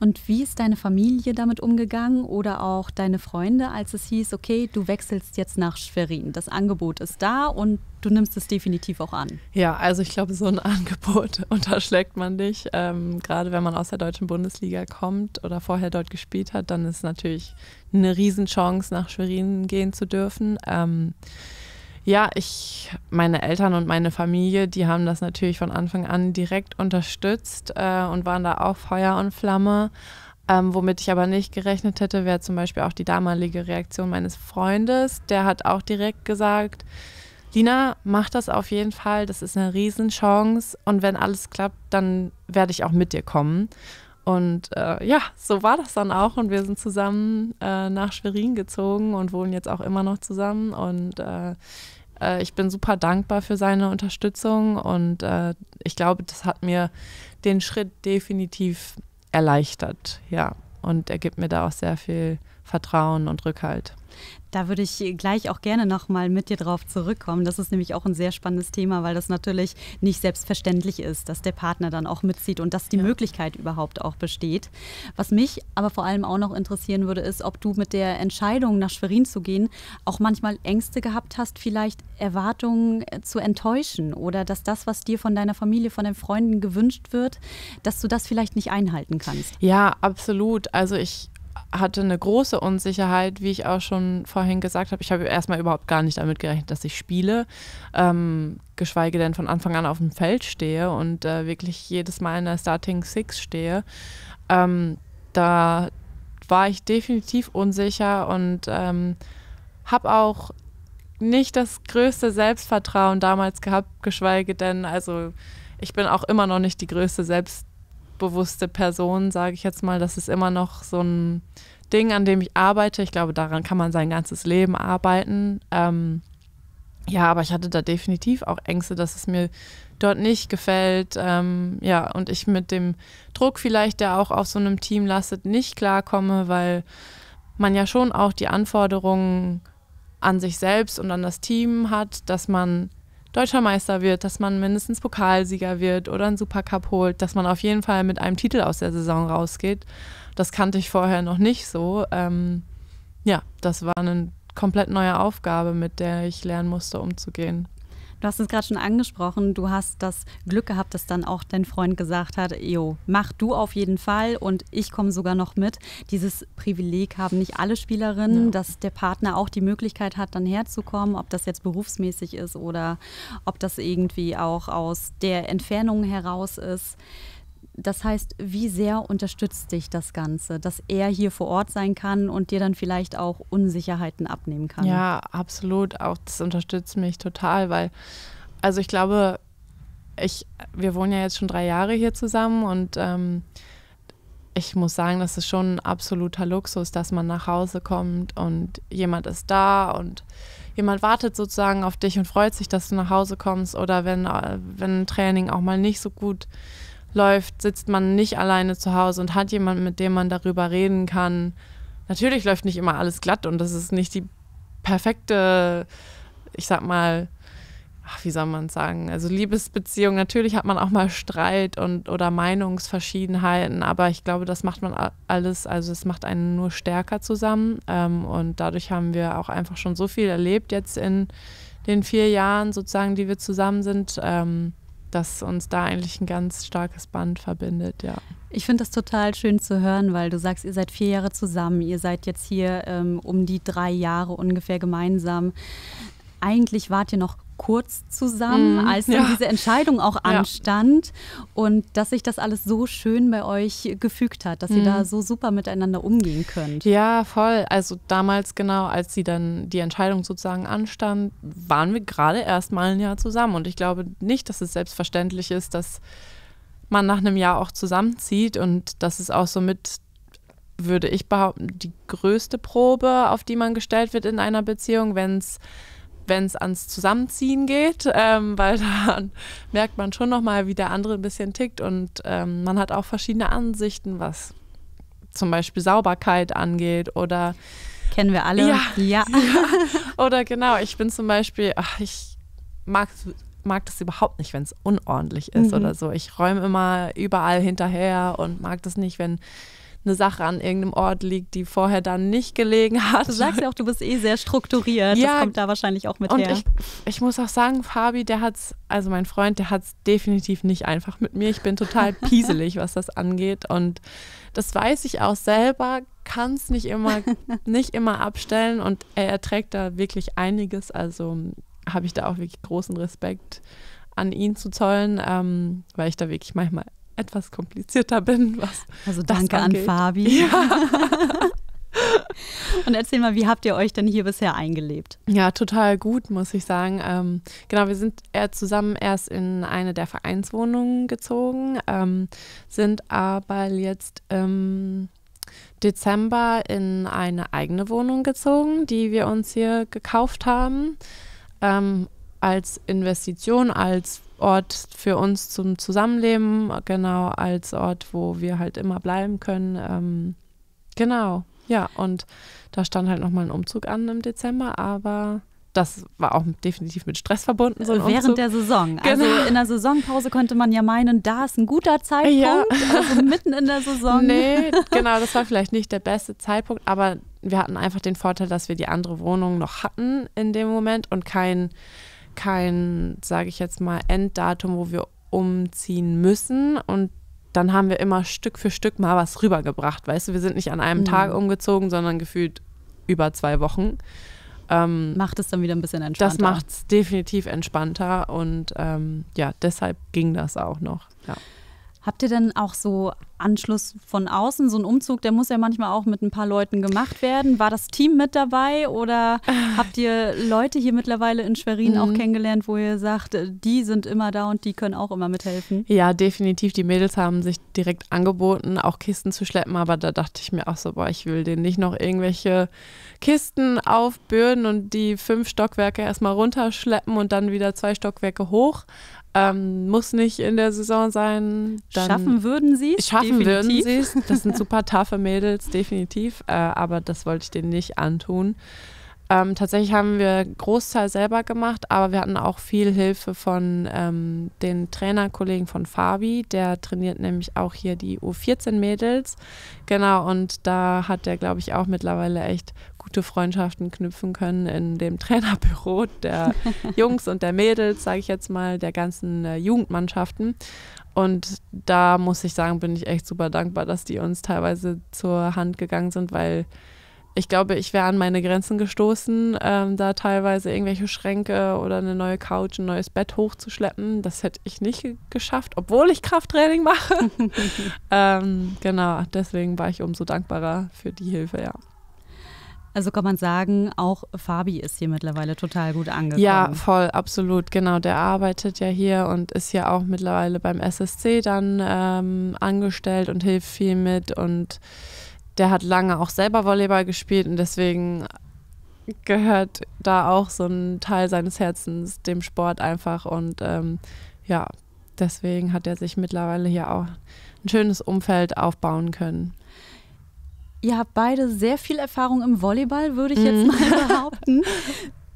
Und wie ist deine Familie damit umgegangen oder auch deine Freunde, als es hieß, okay, du wechselst jetzt nach Schwerin? Das Angebot ist da und du nimmst es definitiv auch an. Ja, also ich glaube, so ein Angebot unterschlägt man nicht. Ähm, gerade wenn man aus der deutschen Bundesliga kommt oder vorher dort gespielt hat, dann ist natürlich eine Riesenchance, nach Schwerin gehen zu dürfen. Ähm, ja, ich, meine Eltern und meine Familie, die haben das natürlich von Anfang an direkt unterstützt äh, und waren da auch Feuer und Flamme. Ähm, womit ich aber nicht gerechnet hätte, wäre zum Beispiel auch die damalige Reaktion meines Freundes. Der hat auch direkt gesagt, Lina, mach das auf jeden Fall, das ist eine Riesenchance und wenn alles klappt, dann werde ich auch mit dir kommen. Und äh, ja, so war das dann auch und wir sind zusammen äh, nach Schwerin gezogen und wohnen jetzt auch immer noch zusammen und äh, äh, ich bin super dankbar für seine Unterstützung und äh, ich glaube, das hat mir den Schritt definitiv erleichtert, ja. Und er gibt mir da auch sehr viel Vertrauen und Rückhalt. Da würde ich gleich auch gerne nochmal mit dir drauf zurückkommen. Das ist nämlich auch ein sehr spannendes Thema, weil das natürlich nicht selbstverständlich ist, dass der Partner dann auch mitzieht und dass die ja. Möglichkeit überhaupt auch besteht. Was mich aber vor allem auch noch interessieren würde, ist, ob du mit der Entscheidung, nach Schwerin zu gehen, auch manchmal Ängste gehabt hast, vielleicht Erwartungen äh, zu enttäuschen oder dass das, was dir von deiner Familie, von deinen Freunden gewünscht wird, dass du das vielleicht nicht einhalten kannst. Ja, absolut. Also ich hatte eine große Unsicherheit, wie ich auch schon vorhin gesagt habe. Ich habe erstmal überhaupt gar nicht damit gerechnet, dass ich spiele, ähm, geschweige denn von Anfang an auf dem Feld stehe und äh, wirklich jedes Mal in der Starting Six stehe. Ähm, da war ich definitiv unsicher und ähm, habe auch nicht das größte Selbstvertrauen damals gehabt, geschweige denn, also ich bin auch immer noch nicht die größte Selbstvertrauen bewusste Person, sage ich jetzt mal. Das ist immer noch so ein Ding, an dem ich arbeite. Ich glaube, daran kann man sein ganzes Leben arbeiten. Ähm, ja, aber ich hatte da definitiv auch Ängste, dass es mir dort nicht gefällt. Ähm, ja, und ich mit dem Druck vielleicht, der auch auf so einem Team lastet, nicht klarkomme, weil man ja schon auch die Anforderungen an sich selbst und an das Team hat, dass man deutscher Meister wird, dass man mindestens Pokalsieger wird oder einen Supercup holt, dass man auf jeden Fall mit einem Titel aus der Saison rausgeht. Das kannte ich vorher noch nicht so. Ähm, ja, das war eine komplett neue Aufgabe, mit der ich lernen musste, umzugehen. Du hast es gerade schon angesprochen, du hast das Glück gehabt, dass dann auch dein Freund gesagt hat, Jo, mach du auf jeden Fall und ich komme sogar noch mit. Dieses Privileg haben nicht alle Spielerinnen, ja. dass der Partner auch die Möglichkeit hat, dann herzukommen, ob das jetzt berufsmäßig ist oder ob das irgendwie auch aus der Entfernung heraus ist. Das heißt, wie sehr unterstützt dich das Ganze, dass er hier vor Ort sein kann und dir dann vielleicht auch Unsicherheiten abnehmen kann? Ja, absolut. Auch das unterstützt mich total, weil, also ich glaube, ich, wir wohnen ja jetzt schon drei Jahre hier zusammen und ähm, ich muss sagen, das ist schon ein absoluter Luxus, dass man nach Hause kommt und jemand ist da und jemand wartet sozusagen auf dich und freut sich, dass du nach Hause kommst oder wenn, äh, wenn ein Training auch mal nicht so gut ist läuft, sitzt man nicht alleine zu Hause und hat jemanden, mit dem man darüber reden kann. Natürlich läuft nicht immer alles glatt und das ist nicht die perfekte, ich sag mal, ach, wie soll man sagen? Also Liebesbeziehung, natürlich hat man auch mal Streit und oder Meinungsverschiedenheiten, aber ich glaube, das macht man alles, also es macht einen nur stärker zusammen. Ähm, und dadurch haben wir auch einfach schon so viel erlebt jetzt in den vier Jahren sozusagen, die wir zusammen sind. Ähm, dass uns da eigentlich ein ganz starkes Band verbindet, ja. Ich finde das total schön zu hören, weil du sagst, ihr seid vier Jahre zusammen, ihr seid jetzt hier ähm, um die drei Jahre ungefähr gemeinsam. Eigentlich wart ihr noch kurz zusammen, mm, als dann ja. diese Entscheidung auch anstand ja. und dass sich das alles so schön bei euch gefügt hat, dass mm. ihr da mhm. so super miteinander umgehen könnt. Ja, voll. Also damals genau, als sie dann die Entscheidung sozusagen anstand, waren wir gerade erst mal ein Jahr zusammen und ich glaube nicht, dass es selbstverständlich ist, dass man nach einem Jahr auch zusammenzieht und das ist auch somit würde ich behaupten, die größte Probe, auf die man gestellt wird in einer Beziehung, wenn es wenn es ans Zusammenziehen geht, ähm, weil dann merkt man schon nochmal, wie der andere ein bisschen tickt und ähm, man hat auch verschiedene Ansichten, was zum Beispiel Sauberkeit angeht oder kennen wir alle. Ja. ja. ja. Oder genau, ich bin zum Beispiel, ach, ich mag mag das überhaupt nicht, wenn es unordentlich ist mhm. oder so. Ich räume immer überall hinterher und mag das nicht, wenn eine Sache an irgendeinem Ort liegt, die vorher dann nicht gelegen hat. Du sagst ja auch, du bist eh sehr strukturiert. Ja, das kommt da wahrscheinlich auch mit und her. Ich, ich muss auch sagen, Fabi, der hat's, also mein Freund, der hat es definitiv nicht einfach mit mir. Ich bin total pieselig, was das angeht. Und das weiß ich auch selber, kann es nicht immer, nicht immer abstellen. Und er erträgt da wirklich einiges. Also hm, habe ich da auch wirklich großen Respekt an ihn zu zollen, ähm, weil ich da wirklich manchmal etwas komplizierter bin. Was, also danke an Fabi. Ja. Und erzähl mal, wie habt ihr euch denn hier bisher eingelebt? Ja, total gut, muss ich sagen. Ähm, genau, wir sind zusammen erst in eine der Vereinswohnungen gezogen, ähm, sind aber jetzt im Dezember in eine eigene Wohnung gezogen, die wir uns hier gekauft haben. Ähm, als Investition, als Ort für uns zum Zusammenleben, genau, als Ort, wo wir halt immer bleiben können. Ähm, genau, ja, und da stand halt nochmal ein Umzug an im Dezember, aber das war auch definitiv mit Stress verbunden. So äh, Während Umzug. der Saison. Also genau. Also in der Saisonpause konnte man ja meinen, da ist ein guter Zeitpunkt. Ja. Also mitten in der Saison. Nee, genau, das war vielleicht nicht der beste Zeitpunkt, aber wir hatten einfach den Vorteil, dass wir die andere Wohnung noch hatten in dem Moment und kein kein, sage ich jetzt mal, Enddatum, wo wir umziehen müssen und dann haben wir immer Stück für Stück mal was rübergebracht. Weißt du, wir sind nicht an einem mhm. Tag umgezogen, sondern gefühlt über zwei Wochen. Ähm, macht es dann wieder ein bisschen entspannter. Das macht es definitiv entspannter und ähm, ja, deshalb ging das auch noch. Ja. Habt ihr denn auch so Anschluss von außen? So ein Umzug, der muss ja manchmal auch mit ein paar Leuten gemacht werden. War das Team mit dabei oder habt ihr Leute hier mittlerweile in Schwerin mhm. auch kennengelernt, wo ihr sagt, äh, die sind immer da und die können auch immer mithelfen? Ja, definitiv. Die Mädels haben sich direkt angeboten, auch Kisten zu schleppen, aber da dachte ich mir auch so, boah, ich will denen nicht noch irgendwelche Kisten aufbürden und die fünf Stockwerke erstmal runterschleppen und dann wieder zwei Stockwerke hoch. Ähm, muss nicht in der Saison sein. Dann schaffen würden sie es. Schaffen definitiv. würden sie es. Das sind super taffe Mädels, definitiv. Äh, aber das wollte ich denen nicht antun. Ähm, tatsächlich haben wir Großteil selber gemacht, aber wir hatten auch viel Hilfe von ähm, den Trainerkollegen von Fabi. Der trainiert nämlich auch hier die U14-Mädels. Genau, und da hat er, glaube ich, auch mittlerweile echt gute Freundschaften knüpfen können in dem Trainerbüro der Jungs und der Mädels, sage ich jetzt mal, der ganzen äh, Jugendmannschaften. Und da muss ich sagen, bin ich echt super dankbar, dass die uns teilweise zur Hand gegangen sind, weil ich glaube, ich wäre an meine Grenzen gestoßen, ähm, da teilweise irgendwelche Schränke oder eine neue Couch, ein neues Bett hochzuschleppen. Das hätte ich nicht geschafft, obwohl ich Krafttraining mache. ähm, genau, deswegen war ich umso dankbarer für die Hilfe, ja. Also kann man sagen, auch Fabi ist hier mittlerweile total gut angekommen. Ja, voll, absolut, genau. Der arbeitet ja hier und ist ja auch mittlerweile beim SSC dann ähm, angestellt und hilft viel mit und der hat lange auch selber Volleyball gespielt und deswegen gehört da auch so ein Teil seines Herzens dem Sport einfach. Und ähm, ja, deswegen hat er sich mittlerweile hier auch ein schönes Umfeld aufbauen können. Ihr habt beide sehr viel Erfahrung im Volleyball, würde ich jetzt mhm. mal behaupten.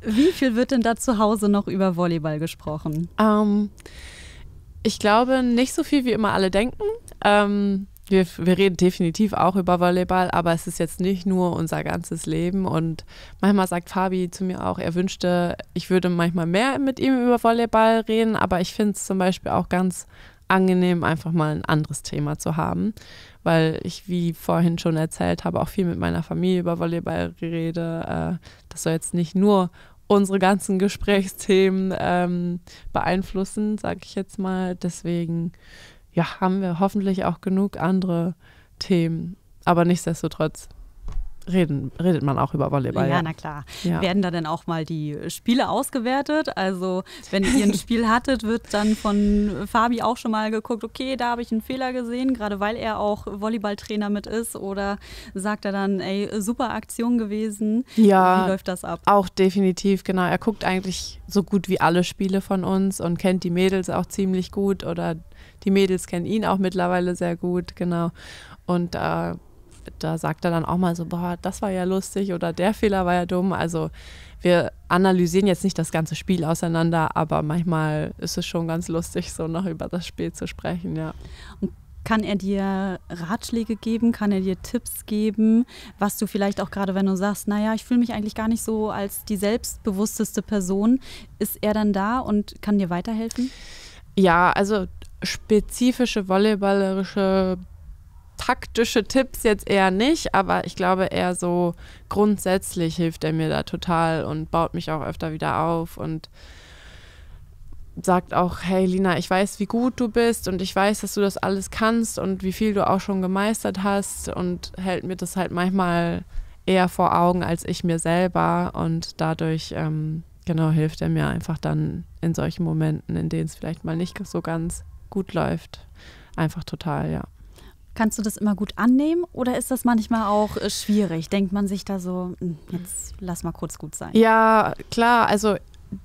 Wie viel wird denn da zu Hause noch über Volleyball gesprochen? Ähm, ich glaube, nicht so viel, wie immer alle denken. Ähm, wir, wir reden definitiv auch über Volleyball, aber es ist jetzt nicht nur unser ganzes Leben. Und manchmal sagt Fabi zu mir auch, er wünschte, ich würde manchmal mehr mit ihm über Volleyball reden, aber ich finde es zum Beispiel auch ganz angenehm, einfach mal ein anderes Thema zu haben, weil ich, wie vorhin schon erzählt habe, auch viel mit meiner Familie über Volleyball rede. Äh, das soll jetzt nicht nur unsere ganzen Gesprächsthemen ähm, beeinflussen, sage ich jetzt mal. Deswegen ja, haben wir hoffentlich auch genug andere Themen. Aber nichtsdestotrotz reden, redet man auch über Volleyball. Ja, ja. na klar. Ja. Werden da denn auch mal die Spiele ausgewertet? Also, wenn ihr ein Spiel hattet, wird dann von Fabi auch schon mal geguckt, okay, da habe ich einen Fehler gesehen, gerade weil er auch Volleyballtrainer mit ist. Oder sagt er dann, ey, super Aktion gewesen? Ja. Wie läuft das ab? Auch definitiv, genau. Er guckt eigentlich so gut wie alle Spiele von uns und kennt die Mädels auch ziemlich gut oder die Mädels kennen ihn auch mittlerweile sehr gut, genau. Und äh, da sagt er dann auch mal so, boah, das war ja lustig oder der Fehler war ja dumm. Also wir analysieren jetzt nicht das ganze Spiel auseinander, aber manchmal ist es schon ganz lustig, so noch über das Spiel zu sprechen, ja. Und kann er dir Ratschläge geben? Kann er dir Tipps geben, was du vielleicht auch gerade, wenn du sagst, naja, ich fühle mich eigentlich gar nicht so als die selbstbewussteste Person, ist er dann da und kann dir weiterhelfen? Ja, also spezifische volleyballerische taktische Tipps jetzt eher nicht, aber ich glaube eher so grundsätzlich hilft er mir da total und baut mich auch öfter wieder auf und sagt auch, hey Lina, ich weiß, wie gut du bist und ich weiß, dass du das alles kannst und wie viel du auch schon gemeistert hast und hält mir das halt manchmal eher vor Augen als ich mir selber und dadurch ähm, genau hilft er mir einfach dann in solchen Momenten, in denen es vielleicht mal nicht so ganz gut läuft. Einfach total, ja. Kannst du das immer gut annehmen oder ist das manchmal auch äh, schwierig? Denkt man sich da so, hm, jetzt lass mal kurz gut sein? Ja, klar, also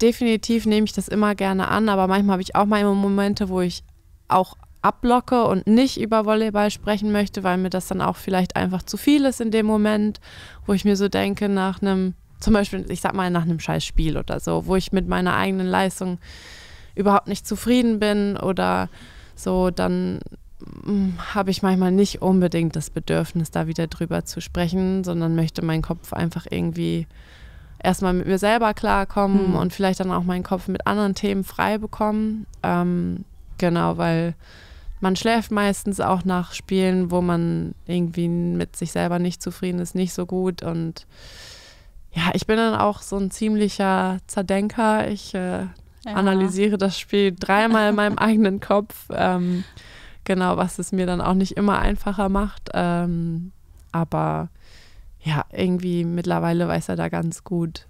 definitiv nehme ich das immer gerne an, aber manchmal habe ich auch mal Momente, wo ich auch ablocke und nicht über Volleyball sprechen möchte, weil mir das dann auch vielleicht einfach zu viel ist in dem Moment, wo ich mir so denke, nach einem, zum Beispiel, ich sag mal, nach einem Scheißspiel oder so, wo ich mit meiner eigenen Leistung überhaupt nicht zufrieden bin oder so, dann mm, habe ich manchmal nicht unbedingt das Bedürfnis, da wieder drüber zu sprechen, sondern möchte meinen Kopf einfach irgendwie erstmal mit mir selber klarkommen mhm. und vielleicht dann auch meinen Kopf mit anderen Themen frei bekommen. Ähm, genau, weil man schläft meistens auch nach Spielen, wo man irgendwie mit sich selber nicht zufrieden ist, nicht so gut. Und ja, ich bin dann auch so ein ziemlicher Zerdenker. Ich äh, ja. analysiere das Spiel dreimal in meinem eigenen Kopf. Ähm, genau, was es mir dann auch nicht immer einfacher macht. Ähm, aber ja, irgendwie mittlerweile weiß er da ganz gut,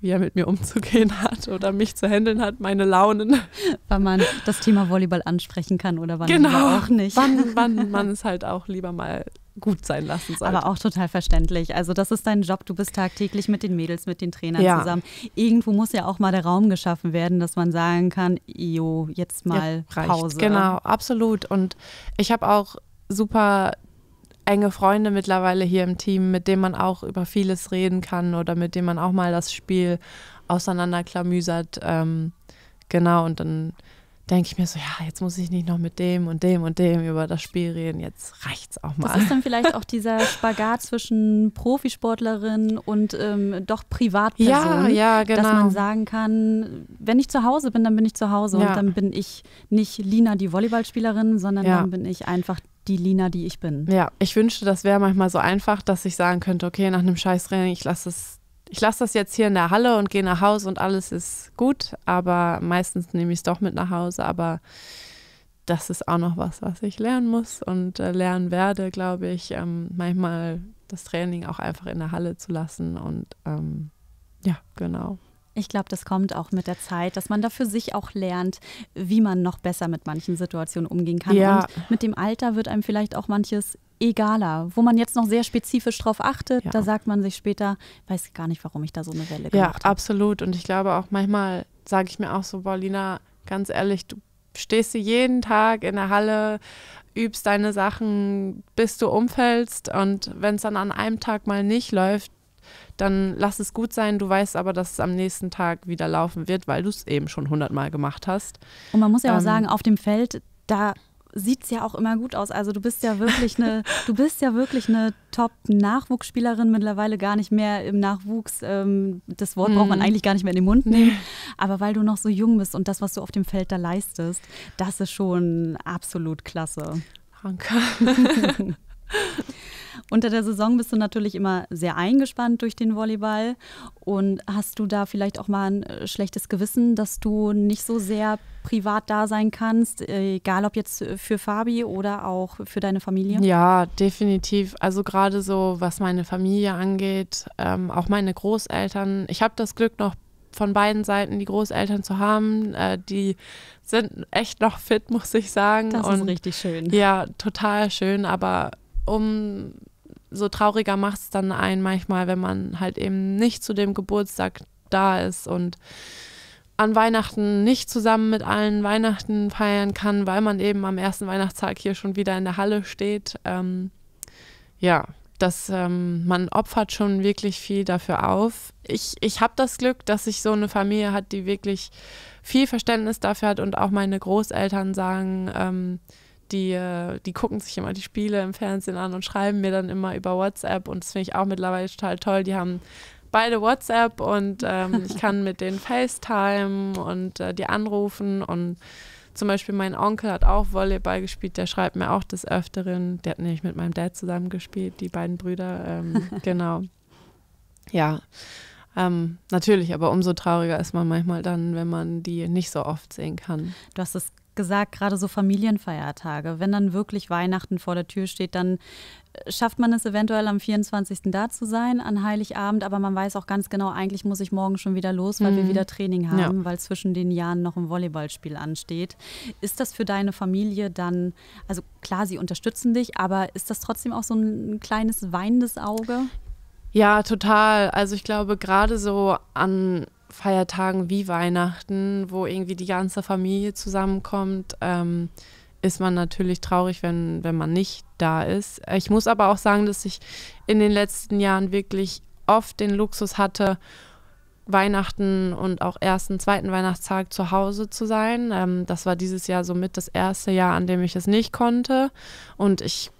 wie er mit mir umzugehen hat oder mich zu handeln hat, meine Launen. Wann man das Thema Volleyball ansprechen kann oder wann genau, auch nicht. Wann, wann man es halt auch lieber mal gut sein lassen sollte. Aber auch total verständlich. Also das ist dein Job, du bist tagtäglich mit den Mädels, mit den Trainern ja. zusammen. Irgendwo muss ja auch mal der Raum geschaffen werden, dass man sagen kann, jo, jetzt mal ja, Pause. Genau, absolut. Und ich habe auch super enge Freunde mittlerweile hier im Team, mit denen man auch über vieles reden kann oder mit denen man auch mal das Spiel auseinanderklamüsert. Ähm, genau, und dann denke ich mir so, ja, jetzt muss ich nicht noch mit dem und dem und dem über das Spiel reden, jetzt reicht's auch mal. Das ist dann vielleicht auch dieser Spagat zwischen Profisportlerin und ähm, doch Privatperson, ja, ja, genau. dass man sagen kann, wenn ich zu Hause bin, dann bin ich zu Hause ja. und dann bin ich nicht Lina, die Volleyballspielerin, sondern ja. dann bin ich einfach die Lina, die ich bin. Ja, ich wünschte, das wäre manchmal so einfach, dass ich sagen könnte, okay, nach einem Scheißtraining, ich lasse es ich lasse das jetzt hier in der Halle und gehe nach Hause und alles ist gut, aber meistens nehme ich es doch mit nach Hause, aber das ist auch noch was, was ich lernen muss und äh, lernen werde, glaube ich, ähm, manchmal das Training auch einfach in der Halle zu lassen und ähm, ja, genau. Ich glaube, das kommt auch mit der Zeit, dass man da für sich auch lernt, wie man noch besser mit manchen Situationen umgehen kann. Ja. Und mit dem Alter wird einem vielleicht auch manches egaler, wo man jetzt noch sehr spezifisch drauf achtet. Ja. Da sagt man sich später, weiß gar nicht, warum ich da so eine Welle gemacht habe. Ja, absolut. Und ich glaube auch manchmal sage ich mir auch so, Paulina, ganz ehrlich, du stehst du jeden Tag in der Halle, übst deine Sachen, bis du umfällst. Und wenn es dann an einem Tag mal nicht läuft, dann lass es gut sein. Du weißt aber, dass es am nächsten Tag wieder laufen wird, weil du es eben schon hundertmal gemacht hast. Und man muss ja auch ähm, sagen, auf dem Feld, da sieht es ja auch immer gut aus. Also du bist ja wirklich eine, du bist ja wirklich eine Top-Nachwuchsspielerin, mittlerweile gar nicht mehr im Nachwuchs. Ähm, das Wort hm. braucht man mhm. eigentlich gar nicht mehr in den Mund nehmen. Nee. Aber weil du noch so jung bist und das, was du auf dem Feld da leistest, das ist schon absolut klasse. Danke. Unter der Saison bist du natürlich immer sehr eingespannt durch den Volleyball. Und hast du da vielleicht auch mal ein äh, schlechtes Gewissen, dass du nicht so sehr privat da sein kannst, egal ob jetzt für Fabi oder auch für deine Familie? Ja, definitiv. Also gerade so, was meine Familie angeht, ähm, auch meine Großeltern. Ich habe das Glück noch von beiden Seiten die Großeltern zu haben. Äh, die sind echt noch fit, muss ich sagen. Das Und ist richtig schön. Ja, total schön. Aber um so trauriger macht es dann einen manchmal, wenn man halt eben nicht zu dem Geburtstag da ist und an Weihnachten nicht zusammen mit allen Weihnachten feiern kann, weil man eben am ersten Weihnachtstag hier schon wieder in der Halle steht. Ähm, ja, dass ähm, man opfert schon wirklich viel dafür auf. Ich, ich habe das Glück, dass ich so eine Familie hat, die wirklich viel Verständnis dafür hat und auch meine Großeltern sagen, ähm, die, äh, die gucken sich immer die Spiele im Fernsehen an und schreiben mir dann immer über WhatsApp und das finde ich auch mittlerweile total toll. Die haben beide WhatsApp und ähm, ich kann mit denen FaceTime und äh, die anrufen und zum Beispiel mein Onkel hat auch Volleyball gespielt, der schreibt mir auch des Öfteren. Der hat nämlich mit meinem Dad zusammen gespielt, die beiden Brüder. Ähm, genau. Ja. Ähm, natürlich, aber umso trauriger ist man manchmal dann, wenn man die nicht so oft sehen kann. Du hast es gesagt, gerade so Familienfeiertage, wenn dann wirklich Weihnachten vor der Tür steht, dann äh, schafft man es eventuell am 24. da zu sein, an Heiligabend, aber man weiß auch ganz genau, eigentlich muss ich morgen schon wieder los, weil mhm. wir wieder Training haben, ja. weil zwischen den Jahren noch ein Volleyballspiel ansteht. Ist das für deine Familie dann, also klar, sie unterstützen dich, aber ist das trotzdem auch so ein kleines weinendes Auge? Ja, total. Also ich glaube, gerade so an Feiertagen wie Weihnachten, wo irgendwie die ganze Familie zusammenkommt, ähm, ist man natürlich traurig, wenn, wenn man nicht da ist. Ich muss aber auch sagen, dass ich in den letzten Jahren wirklich oft den Luxus hatte, Weihnachten und auch ersten, zweiten Weihnachtstag zu Hause zu sein. Ähm, das war dieses Jahr somit das erste Jahr, an dem ich es nicht konnte. Und ich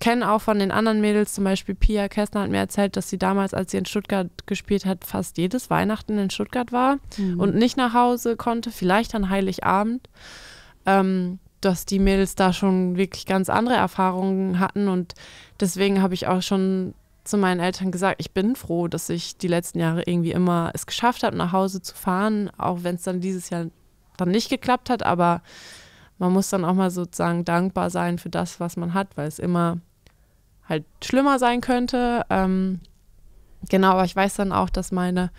kenne auch von den anderen Mädels, zum Beispiel Pia Kästner hat mir erzählt, dass sie damals, als sie in Stuttgart gespielt hat, fast jedes Weihnachten in Stuttgart war mhm. und nicht nach Hause konnte, vielleicht an Heiligabend. Ähm, dass die Mädels da schon wirklich ganz andere Erfahrungen hatten und deswegen habe ich auch schon zu meinen Eltern gesagt, ich bin froh, dass ich die letzten Jahre irgendwie immer es geschafft habe, nach Hause zu fahren, auch wenn es dann dieses Jahr dann nicht geklappt hat, aber man muss dann auch mal sozusagen dankbar sein für das, was man hat, weil es immer halt schlimmer sein könnte. Ähm, genau, aber ich weiß dann auch, dass meine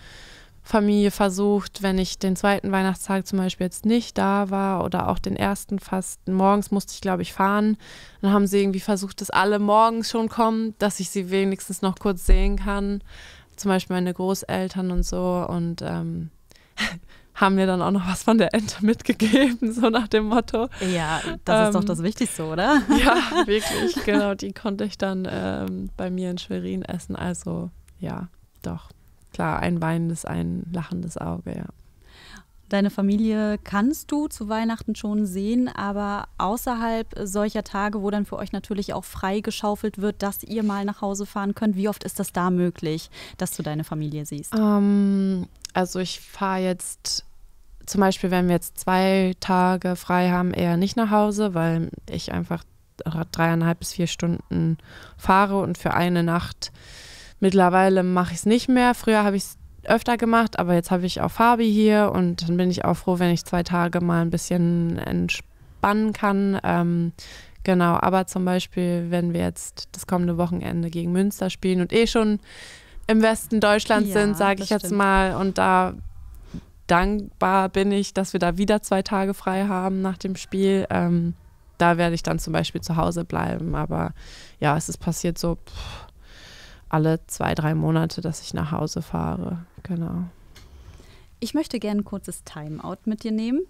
Familie versucht, wenn ich den zweiten Weihnachtstag zum Beispiel jetzt nicht da war oder auch den ersten fast morgens musste ich, glaube ich, fahren. Dann haben sie irgendwie versucht, dass alle morgens schon kommen, dass ich sie wenigstens noch kurz sehen kann. Zum Beispiel meine Großeltern und so. Und ähm, haben mir dann auch noch was von der Ente mitgegeben, so nach dem Motto. Ja, das ähm, ist doch ähm, das Wichtigste, oder? Ja, wirklich, genau. Die konnte ich dann ähm, bei mir in Schwerin essen. Also ja, doch. Klar, ein weinendes, ein lachendes Auge, ja. Deine Familie kannst du zu Weihnachten schon sehen, aber außerhalb solcher Tage, wo dann für euch natürlich auch frei geschaufelt wird, dass ihr mal nach Hause fahren könnt, wie oft ist das da möglich, dass du deine Familie siehst? Um, ähm, also ich fahre jetzt zum Beispiel, wenn wir jetzt zwei Tage frei haben, eher nicht nach Hause, weil ich einfach dreieinhalb bis vier Stunden fahre und für eine Nacht mittlerweile mache ich es nicht mehr. Früher habe ich es öfter gemacht, aber jetzt habe ich auch Fabi hier und dann bin ich auch froh, wenn ich zwei Tage mal ein bisschen entspannen kann. Ähm, genau, aber zum Beispiel, wenn wir jetzt das kommende Wochenende gegen Münster spielen und eh schon im Westen Deutschlands ja, sind, sage ich jetzt stimmt. mal, und da dankbar bin ich, dass wir da wieder zwei Tage frei haben nach dem Spiel. Ähm, da werde ich dann zum Beispiel zu Hause bleiben. Aber ja, es ist passiert so pff, alle zwei, drei Monate, dass ich nach Hause fahre. Genau. Ich möchte gerne ein kurzes Timeout mit dir nehmen.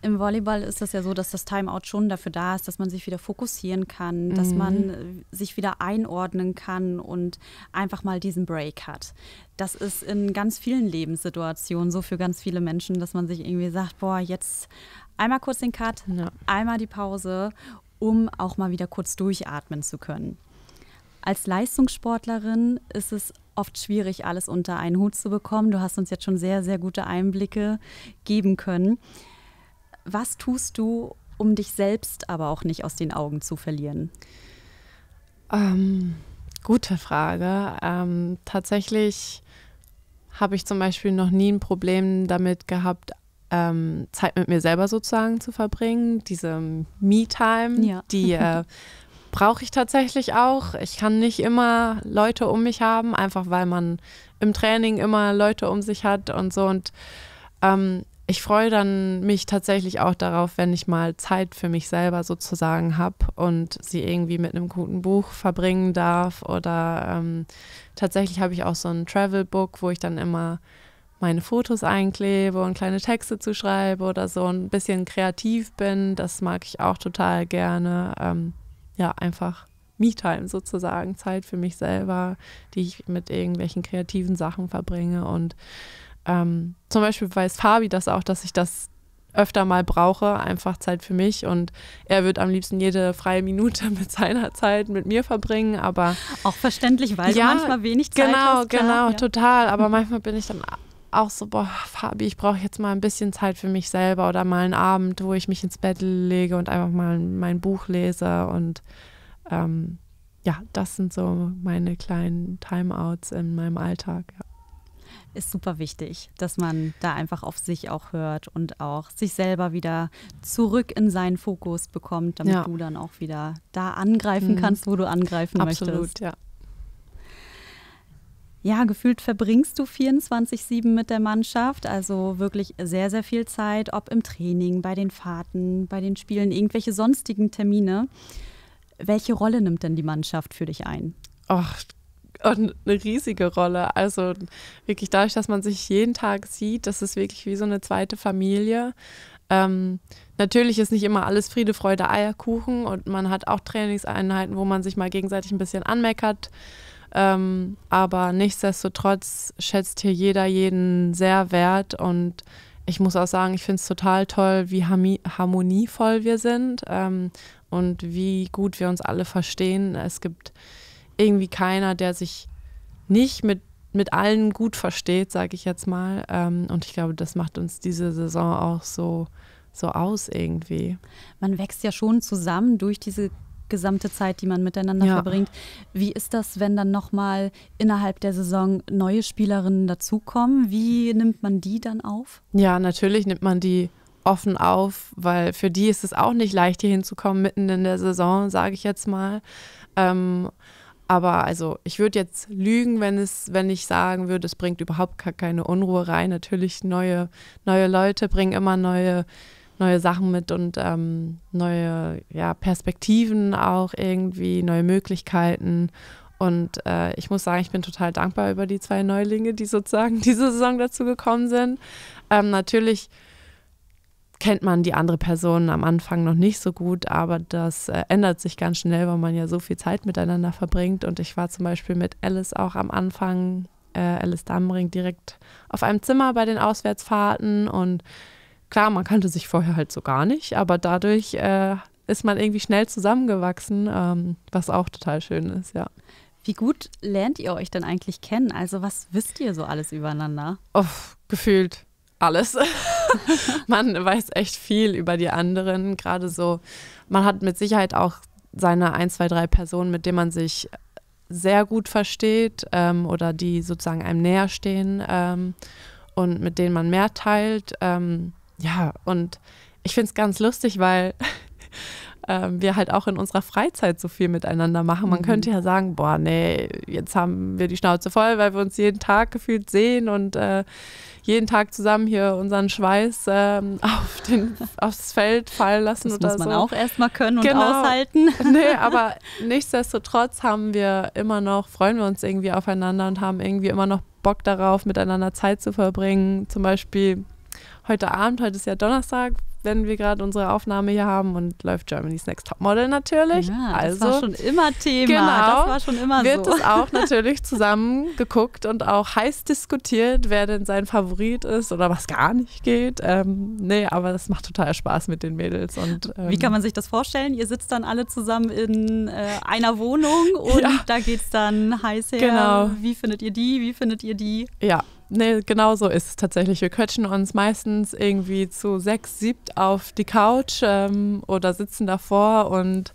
Im Volleyball ist das ja so, dass das Timeout schon dafür da ist, dass man sich wieder fokussieren kann, mhm. dass man mhm. Äh, sich wieder einordnen kann und einfach mal diesen Break hat. Das ist in ganz vielen Lebenssituationen so für ganz viele Menschen, dass man sich irgendwie sagt, boah, jetzt einmal kurz den Cut, ja. einmal die Pause, um auch mal wieder kurz durchatmen zu können. Als Leistungssportlerin ist es oft schwierig, alles unter einen Hut zu bekommen. Du hast uns jetzt schon sehr, sehr gute Einblicke geben können was tust du, um dich selbst aber auch nicht aus den Augen zu verlieren? Ähm, gute Frage. Ähm, tatsächlich habe ich zum Beispiel noch nie ein Problem damit gehabt, ähm, Zeit mit mir selber sozusagen zu verbringen. Diese Me-Time, ja. die äh, brauche ich tatsächlich auch. Ich kann nicht immer Leute um mich haben, einfach weil man im Training immer Leute um sich hat und so. Und ähm, ich freue dann mich tatsächlich auch darauf, wenn ich mal Zeit für mich selber sozusagen habe und sie irgendwie mit einem guten Buch verbringen darf. Oder ähm, tatsächlich habe ich auch so ein Travel Book, wo ich dann immer meine Fotos einklebe und kleine Texte zu zuschreibe oder so ein bisschen kreativ bin. Das mag ich auch total gerne. Ähm, ja, einfach Me-Time sozusagen, Zeit für mich selber, die ich mit irgendwelchen kreativen Sachen verbringe und ähm, zum Beispiel weiß Fabi das auch, dass ich das öfter mal brauche, einfach Zeit für mich. Und er wird am liebsten jede freie Minute mit seiner Zeit mit mir verbringen. Aber auch verständlich, weil ja, du manchmal wenig Zeit genau, hast. Genau, genau, ja. total. Aber mhm. manchmal bin ich dann auch so, boah, Fabi, ich brauche jetzt mal ein bisschen Zeit für mich selber oder mal einen Abend, wo ich mich ins Bett lege und einfach mal mein Buch lese. Und ähm, ja, das sind so meine kleinen Timeouts in meinem Alltag. Ja ist super wichtig, dass man da einfach auf sich auch hört und auch sich selber wieder zurück in seinen Fokus bekommt, damit ja. du dann auch wieder da angreifen mhm. kannst, wo du angreifen Absolut, möchtest. Absolut, ja. Ja, gefühlt verbringst du 24-7 mit der Mannschaft, also wirklich sehr, sehr viel Zeit, ob im Training, bei den Fahrten, bei den Spielen, irgendwelche sonstigen Termine. Welche Rolle nimmt denn die Mannschaft für dich ein? Ach, und eine riesige Rolle. Also wirklich dadurch, dass man sich jeden Tag sieht, das ist wirklich wie so eine zweite Familie. Ähm, natürlich ist nicht immer alles Friede, Freude, Eierkuchen und man hat auch Trainingseinheiten, wo man sich mal gegenseitig ein bisschen anmeckert. Ähm, aber nichtsdestotrotz schätzt hier jeder jeden sehr wert und ich muss auch sagen, ich finde es total toll, wie harmonievoll wir sind ähm, und wie gut wir uns alle verstehen. Es gibt irgendwie keiner, der sich nicht mit, mit allen gut versteht, sage ich jetzt mal. Ähm, und ich glaube, das macht uns diese Saison auch so, so aus irgendwie. Man wächst ja schon zusammen durch diese gesamte Zeit, die man miteinander ja. verbringt. Wie ist das, wenn dann nochmal innerhalb der Saison neue Spielerinnen dazukommen? Wie nimmt man die dann auf? Ja, natürlich nimmt man die offen auf, weil für die ist es auch nicht leicht, hier hinzukommen, mitten in der Saison, sage ich jetzt mal. Ähm, aber also, ich würde jetzt lügen, wenn es, wenn ich sagen würde, es bringt überhaupt gar keine Unruhe rein. Natürlich neue, neue Leute bringen immer neue, neue Sachen mit und ähm, neue ja, Perspektiven auch irgendwie, neue Möglichkeiten. Und äh, ich muss sagen, ich bin total dankbar über die zwei Neulinge, die sozusagen diese Saison dazu gekommen sind. Ähm, natürlich kennt man die andere Person am Anfang noch nicht so gut, aber das äh, ändert sich ganz schnell, weil man ja so viel Zeit miteinander verbringt. Und ich war zum Beispiel mit Alice auch am Anfang, äh, Alice Dammering, direkt auf einem Zimmer bei den Auswärtsfahrten. Und klar, man kannte sich vorher halt so gar nicht, aber dadurch äh, ist man irgendwie schnell zusammengewachsen, ähm, was auch total schön ist, ja. Wie gut lernt ihr euch denn eigentlich kennen? Also was wisst ihr so alles übereinander? Oh, gefühlt alles. man weiß echt viel über die anderen. Gerade so, man hat mit Sicherheit auch seine ein, zwei, drei Personen, mit denen man sich sehr gut versteht ähm, oder die sozusagen einem näher stehen ähm, und mit denen man mehr teilt. Ähm, ja, und ich finde es ganz lustig, weil ähm, wir halt auch in unserer Freizeit so viel miteinander machen. Man mhm. könnte ja sagen, boah, nee, jetzt haben wir die Schnauze voll, weil wir uns jeden Tag gefühlt sehen und äh, jeden Tag zusammen hier unseren Schweiß ähm, auf den, aufs Feld fallen lassen das oder so. Das muss man so. auch erstmal können genau. und aushalten. Nee, aber nichtsdestotrotz haben wir immer noch, freuen wir uns irgendwie aufeinander und haben irgendwie immer noch Bock darauf, miteinander Zeit zu verbringen. Zum Beispiel heute Abend, heute ist ja Donnerstag, wenn wir gerade unsere Aufnahme hier haben und läuft Germany's Next Topmodel natürlich. Ja, also, das genau, war schon immer Thema. Genau, das war schon immer wird so. Wird es auch natürlich zusammen geguckt und auch heiß diskutiert, wer denn sein Favorit ist oder was gar nicht geht. Ähm, nee, aber das macht total Spaß mit den Mädels. Und, ähm, Wie kann ähm, man sich das vorstellen? Ihr sitzt dann alle zusammen in äh, einer Wohnung und ja. da geht es dann heiß her. Genau. Wie findet ihr die? Wie findet ihr die? Ja, nee, genau so ist es tatsächlich. Wir quetschen uns meistens irgendwie zu sechs, siebt auf die Couch ähm, oder sitzen davor und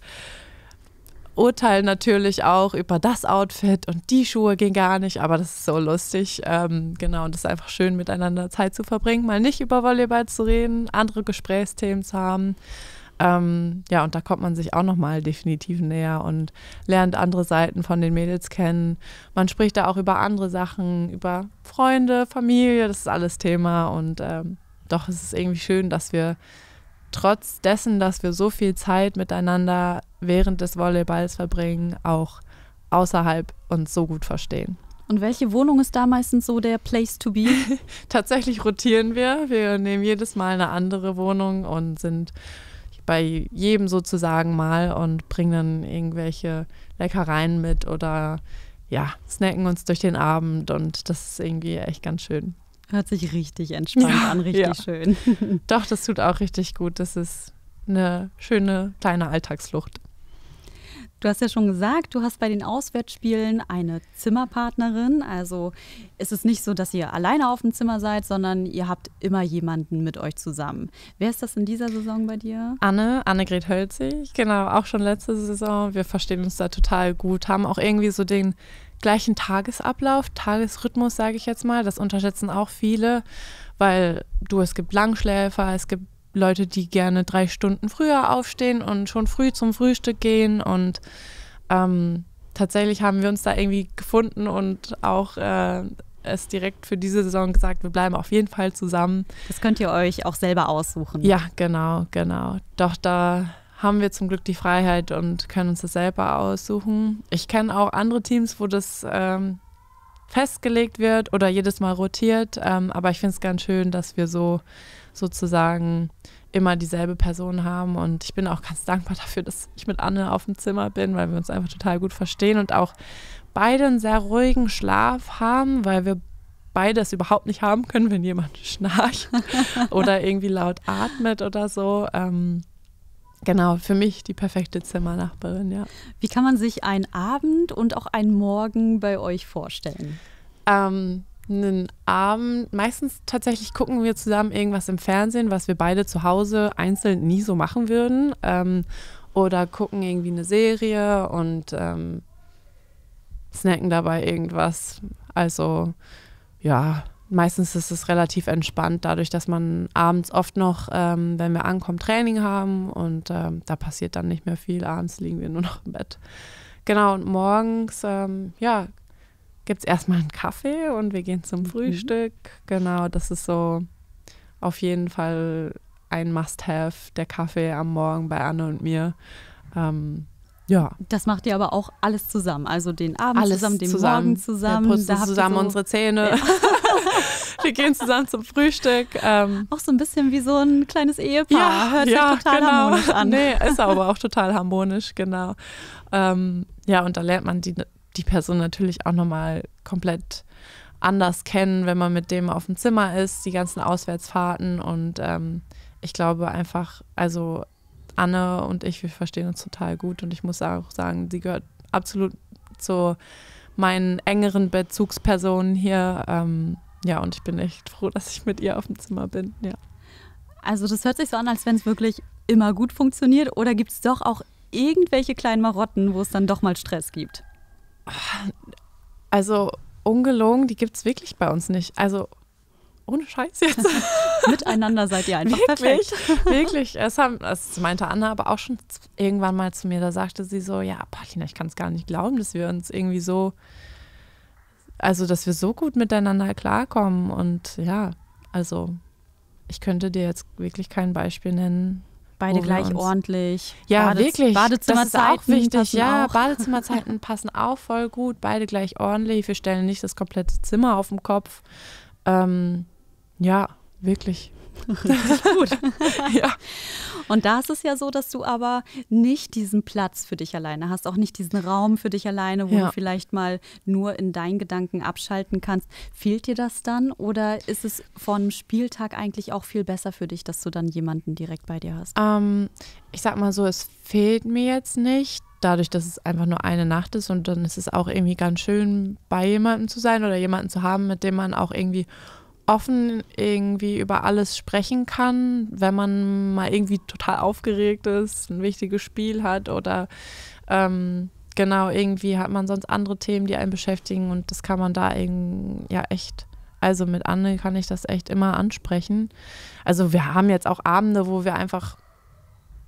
urteilen natürlich auch über das Outfit und die Schuhe gehen gar nicht, aber das ist so lustig. Ähm, genau, und es ist einfach schön, miteinander Zeit zu verbringen, mal nicht über Volleyball zu reden, andere Gesprächsthemen zu haben. Ähm, ja, und da kommt man sich auch nochmal definitiv näher und lernt andere Seiten von den Mädels kennen. Man spricht da auch über andere Sachen, über Freunde, Familie, das ist alles Thema. Und ähm, doch es irgendwie schön, dass wir trotz dessen, dass wir so viel Zeit miteinander während des Volleyballs verbringen, auch außerhalb uns so gut verstehen. Und welche Wohnung ist da meistens so der Place to be? Tatsächlich rotieren wir. Wir nehmen jedes Mal eine andere Wohnung und sind bei jedem sozusagen mal und bringen dann irgendwelche Leckereien mit oder ja, snacken uns durch den Abend und das ist irgendwie echt ganz schön. Hört sich richtig entspannt ja, an, richtig ja. schön. Doch, das tut auch richtig gut. Das ist eine schöne kleine Alltagsflucht. Du hast ja schon gesagt, du hast bei den Auswärtsspielen eine Zimmerpartnerin. Also ist es nicht so, dass ihr alleine auf dem Zimmer seid, sondern ihr habt immer jemanden mit euch zusammen. Wer ist das in dieser Saison bei dir? Anne, Annegret Hölzig, genau, auch schon letzte Saison. Wir verstehen uns da total gut, haben auch irgendwie so den gleichen Tagesablauf, Tagesrhythmus, sage ich jetzt mal. Das unterschätzen auch viele, weil du, es gibt Langschläfer, es gibt Leute, die gerne drei Stunden früher aufstehen und schon früh zum Frühstück gehen. Und ähm, tatsächlich haben wir uns da irgendwie gefunden und auch äh, es direkt für diese Saison gesagt, wir bleiben auf jeden Fall zusammen. Das könnt ihr euch auch selber aussuchen. Ja, genau, genau. Doch da haben wir zum Glück die Freiheit und können uns das selber aussuchen. Ich kenne auch andere Teams, wo das ähm, festgelegt wird oder jedes Mal rotiert, ähm, aber ich finde es ganz schön, dass wir so sozusagen immer dieselbe Person haben. Und ich bin auch ganz dankbar dafür, dass ich mit Anne auf dem Zimmer bin, weil wir uns einfach total gut verstehen und auch beide einen sehr ruhigen Schlaf haben, weil wir beide es überhaupt nicht haben können, wenn jemand schnarcht oder irgendwie laut atmet oder so. Ähm, genau, für mich die perfekte Zimmernachbarin, ja. Wie kann man sich einen Abend und auch einen Morgen bei euch vorstellen? Ähm, einen Abend, meistens tatsächlich gucken wir zusammen irgendwas im Fernsehen, was wir beide zu Hause einzeln nie so machen würden. Ähm, oder gucken irgendwie eine Serie und ähm, snacken dabei irgendwas. Also ja, meistens ist es relativ entspannt, dadurch, dass man abends oft noch, ähm, wenn wir ankommen, Training haben und ähm, da passiert dann nicht mehr viel. Abends liegen wir nur noch im Bett. Genau, und morgens, ähm, ja, gibt es erstmal einen Kaffee und wir gehen zum mhm. Frühstück. Mhm. Genau, das ist so auf jeden Fall ein Must-Have, der Kaffee am Morgen bei Anne und mir. Ähm, ja. Das macht ihr aber auch alles zusammen. Also den Abend alles zusammen, den zusammen. Morgen zusammen. Wir putzen zusammen so unsere Zähne. Ja. wir gehen zusammen zum Frühstück. Ähm auch so ein bisschen wie so ein kleines Ehepaar. Ja, Hört ja, sich total genau. harmonisch an. Nee, ist aber auch total harmonisch, genau. Ähm, ja, und da lernt man die die Person natürlich auch nochmal komplett anders kennen, wenn man mit dem auf dem Zimmer ist, die ganzen Auswärtsfahrten und ähm, ich glaube einfach, also Anne und ich, wir verstehen uns total gut und ich muss auch sagen, sie gehört absolut zu meinen engeren Bezugspersonen hier. Ähm, ja, und ich bin echt froh, dass ich mit ihr auf dem Zimmer bin, ja. Also das hört sich so an, als wenn es wirklich immer gut funktioniert oder gibt es doch auch irgendwelche kleinen Marotten, wo es dann doch mal Stress gibt? Also ungelogen, die gibt es wirklich bei uns nicht. Also ohne Scheiß jetzt. Miteinander seid ihr einfach wirklich, perfekt. wirklich. Es haben, das meinte Anna aber auch schon irgendwann mal zu mir. Da sagte sie so: Ja, Paulina, ich kann es gar nicht glauben, dass wir uns irgendwie so, also dass wir so gut miteinander klarkommen. Und ja, also ich könnte dir jetzt wirklich kein Beispiel nennen, Beide gleich uns. ordentlich. Ja, Badez wirklich. Badezimmerzeiten. Das ist auch wichtig. Ja, auch. Badezimmerzeiten passen auch voll gut. Beide gleich ordentlich. Wir stellen nicht das komplette Zimmer auf den Kopf. Ähm, ja, wirklich. Das ist gut. ja. Und da ist es ja so, dass du aber nicht diesen Platz für dich alleine hast, auch nicht diesen Raum für dich alleine, wo ja. du vielleicht mal nur in deinen Gedanken abschalten kannst. Fehlt dir das dann oder ist es von Spieltag eigentlich auch viel besser für dich, dass du dann jemanden direkt bei dir hast? Ähm, ich sag mal so, es fehlt mir jetzt nicht dadurch, dass es einfach nur eine Nacht ist und dann ist es auch irgendwie ganz schön, bei jemandem zu sein oder jemanden zu haben, mit dem man auch irgendwie offen irgendwie über alles sprechen kann, wenn man mal irgendwie total aufgeregt ist, ein wichtiges Spiel hat oder ähm, genau irgendwie hat man sonst andere Themen, die einen beschäftigen und das kann man da eben, ja echt. Also mit Anne kann ich das echt immer ansprechen. Also wir haben jetzt auch Abende, wo wir einfach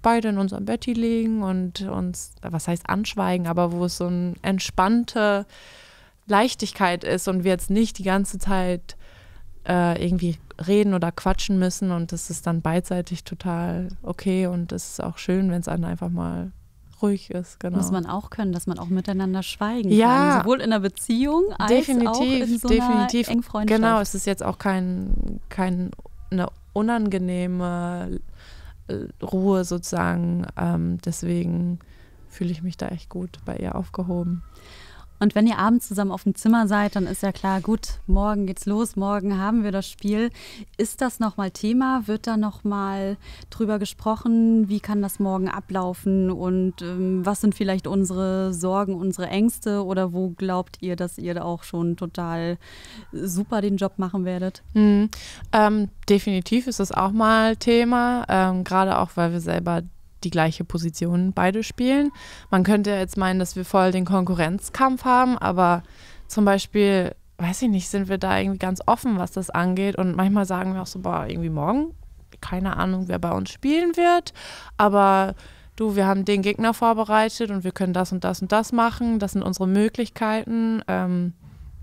beide in unserem Bett liegen und uns, was heißt anschweigen, aber wo es so eine entspannte Leichtigkeit ist und wir jetzt nicht die ganze Zeit äh, irgendwie reden oder quatschen müssen und das ist dann beidseitig total okay und es ist auch schön, wenn es dann einfach mal ruhig ist. Genau. Muss man auch können, dass man auch miteinander schweigen ja, kann, sowohl in einer Beziehung als definitiv, auch in so einer definitiv. engen Freundschaft. Genau, es ist jetzt auch kein, kein eine unangenehme äh, Ruhe sozusagen. Ähm, deswegen fühle ich mich da echt gut bei ihr aufgehoben. Und wenn ihr abends zusammen auf dem Zimmer seid, dann ist ja klar, gut, morgen geht's los, morgen haben wir das Spiel. Ist das nochmal Thema? Wird da nochmal drüber gesprochen? Wie kann das morgen ablaufen? Und ähm, was sind vielleicht unsere Sorgen, unsere Ängste? Oder wo glaubt ihr, dass ihr da auch schon total super den Job machen werdet? Mhm. Ähm, definitiv ist das auch mal Thema, ähm, gerade auch, weil wir selber die gleiche Position beide spielen. Man könnte jetzt meinen, dass wir voll den Konkurrenzkampf haben, aber zum Beispiel, weiß ich nicht, sind wir da irgendwie ganz offen, was das angeht. Und manchmal sagen wir auch so, boah, irgendwie morgen, keine Ahnung, wer bei uns spielen wird, aber du, wir haben den Gegner vorbereitet und wir können das und das und das machen, das sind unsere Möglichkeiten. Ähm,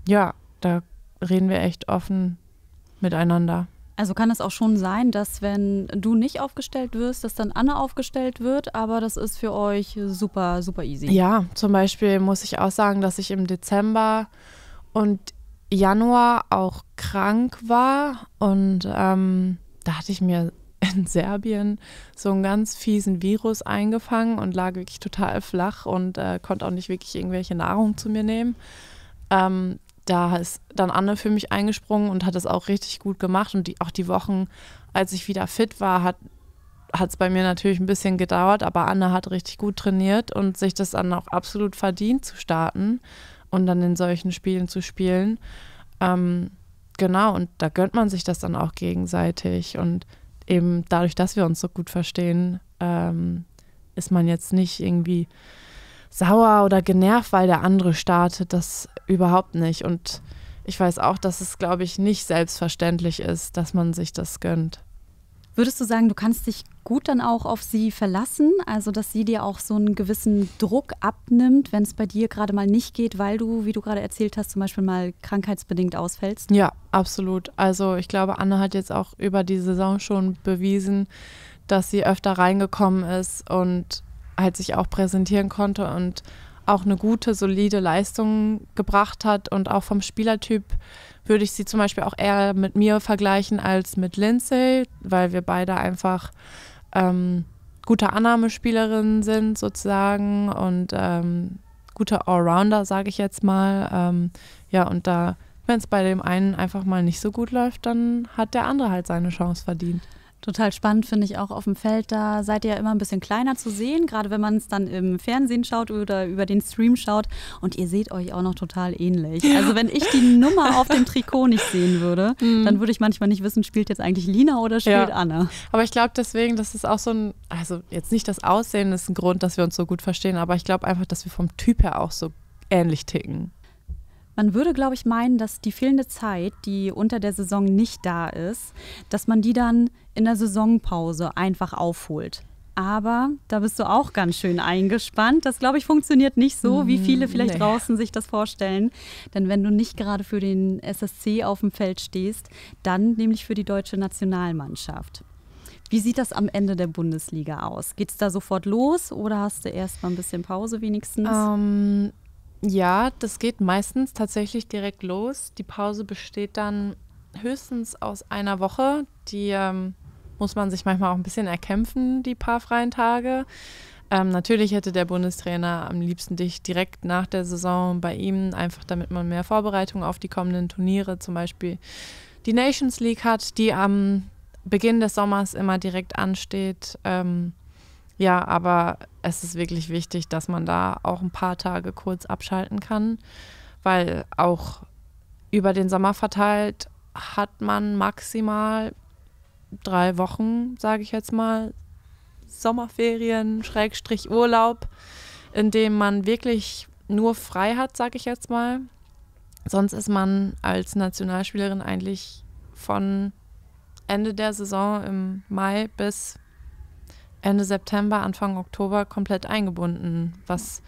ja, da reden wir echt offen miteinander. Also kann es auch schon sein, dass wenn du nicht aufgestellt wirst, dass dann Anne aufgestellt wird, aber das ist für euch super, super easy. Ja, zum Beispiel muss ich auch sagen, dass ich im Dezember und Januar auch krank war und ähm, da hatte ich mir in Serbien so einen ganz fiesen Virus eingefangen und lag wirklich total flach und äh, konnte auch nicht wirklich irgendwelche Nahrung zu mir nehmen. Ähm, da ist dann Anne für mich eingesprungen und hat es auch richtig gut gemacht. Und die, auch die Wochen, als ich wieder fit war, hat es bei mir natürlich ein bisschen gedauert, aber Anne hat richtig gut trainiert und sich das dann auch absolut verdient zu starten und dann in solchen Spielen zu spielen. Ähm, genau, und da gönnt man sich das dann auch gegenseitig. Und eben dadurch, dass wir uns so gut verstehen, ähm, ist man jetzt nicht irgendwie sauer oder genervt, weil der andere startet, das überhaupt nicht. Und ich weiß auch, dass es, glaube ich, nicht selbstverständlich ist, dass man sich das gönnt. Würdest du sagen, du kannst dich gut dann auch auf sie verlassen? Also, dass sie dir auch so einen gewissen Druck abnimmt, wenn es bei dir gerade mal nicht geht, weil du, wie du gerade erzählt hast, zum Beispiel mal krankheitsbedingt ausfällst? Ja, absolut. Also, ich glaube, Anne hat jetzt auch über die Saison schon bewiesen, dass sie öfter reingekommen ist und halt sich auch präsentieren konnte und auch eine gute, solide Leistung gebracht hat. Und auch vom Spielertyp würde ich sie zum Beispiel auch eher mit mir vergleichen als mit Lindsay, weil wir beide einfach ähm, gute Annahmespielerinnen sind sozusagen und ähm, gute Allrounder, sage ich jetzt mal. Ähm, ja, und da, wenn es bei dem einen einfach mal nicht so gut läuft, dann hat der andere halt seine Chance verdient. Total spannend finde ich auch auf dem Feld. Da seid ihr ja immer ein bisschen kleiner zu sehen, gerade wenn man es dann im Fernsehen schaut oder über den Stream schaut. Und ihr seht euch auch noch total ähnlich. Also wenn ich die Nummer auf dem Trikot nicht sehen würde, mhm. dann würde ich manchmal nicht wissen, spielt jetzt eigentlich Lina oder spielt ja. Anna. Aber ich glaube deswegen, das ist auch so ein, also jetzt nicht das Aussehen ist ein Grund, dass wir uns so gut verstehen, aber ich glaube einfach, dass wir vom Typ her auch so ähnlich ticken. Man würde, glaube ich, meinen, dass die fehlende Zeit, die unter der Saison nicht da ist, dass man die dann in der Saisonpause einfach aufholt. Aber da bist du auch ganz schön eingespannt. Das, glaube ich, funktioniert nicht so, wie hm, viele vielleicht nee. draußen sich das vorstellen. Denn wenn du nicht gerade für den SSC auf dem Feld stehst, dann nämlich für die deutsche Nationalmannschaft. Wie sieht das am Ende der Bundesliga aus? Geht es da sofort los oder hast du erst mal ein bisschen Pause wenigstens? Ähm, ja, das geht meistens tatsächlich direkt los. Die Pause besteht dann höchstens aus einer Woche. Die ähm, muss man sich manchmal auch ein bisschen erkämpfen, die paar freien Tage. Ähm, natürlich hätte der Bundestrainer am liebsten dich direkt nach der Saison bei ihm, einfach damit man mehr Vorbereitung auf die kommenden Turniere, zum Beispiel die Nations League hat, die am Beginn des Sommers immer direkt ansteht. Ähm, ja, aber es ist wirklich wichtig, dass man da auch ein paar Tage kurz abschalten kann, weil auch über den Sommer verteilt hat man maximal drei Wochen, sage ich jetzt mal, Sommerferien, Schrägstrich Urlaub, in dem man wirklich nur frei hat, sage ich jetzt mal. Sonst ist man als Nationalspielerin eigentlich von Ende der Saison im Mai bis Ende September, Anfang Oktober komplett eingebunden, was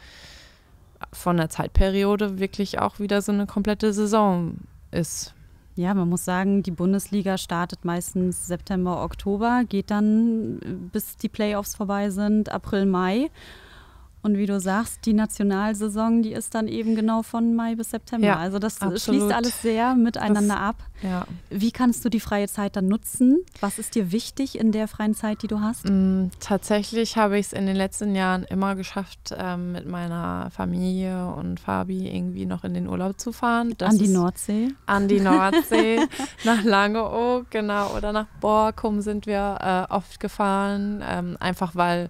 von der Zeitperiode wirklich auch wieder so eine komplette Saison ist. Ja, man muss sagen, die Bundesliga startet meistens September, Oktober, geht dann bis die Playoffs vorbei sind, April, Mai. Und wie du sagst, die Nationalsaison, die ist dann eben genau von Mai bis September. Ja, also das absolut. schließt alles sehr miteinander das, ab. Ja. Wie kannst du die freie Zeit dann nutzen? Was ist dir wichtig in der freien Zeit, die du hast? Mm, tatsächlich habe ich es in den letzten Jahren immer geschafft, ähm, mit meiner Familie und Fabi irgendwie noch in den Urlaub zu fahren. Das an die Nordsee? An die Nordsee, nach Langeoog, genau, oder nach Borkum sind wir äh, oft gefahren, ähm, einfach weil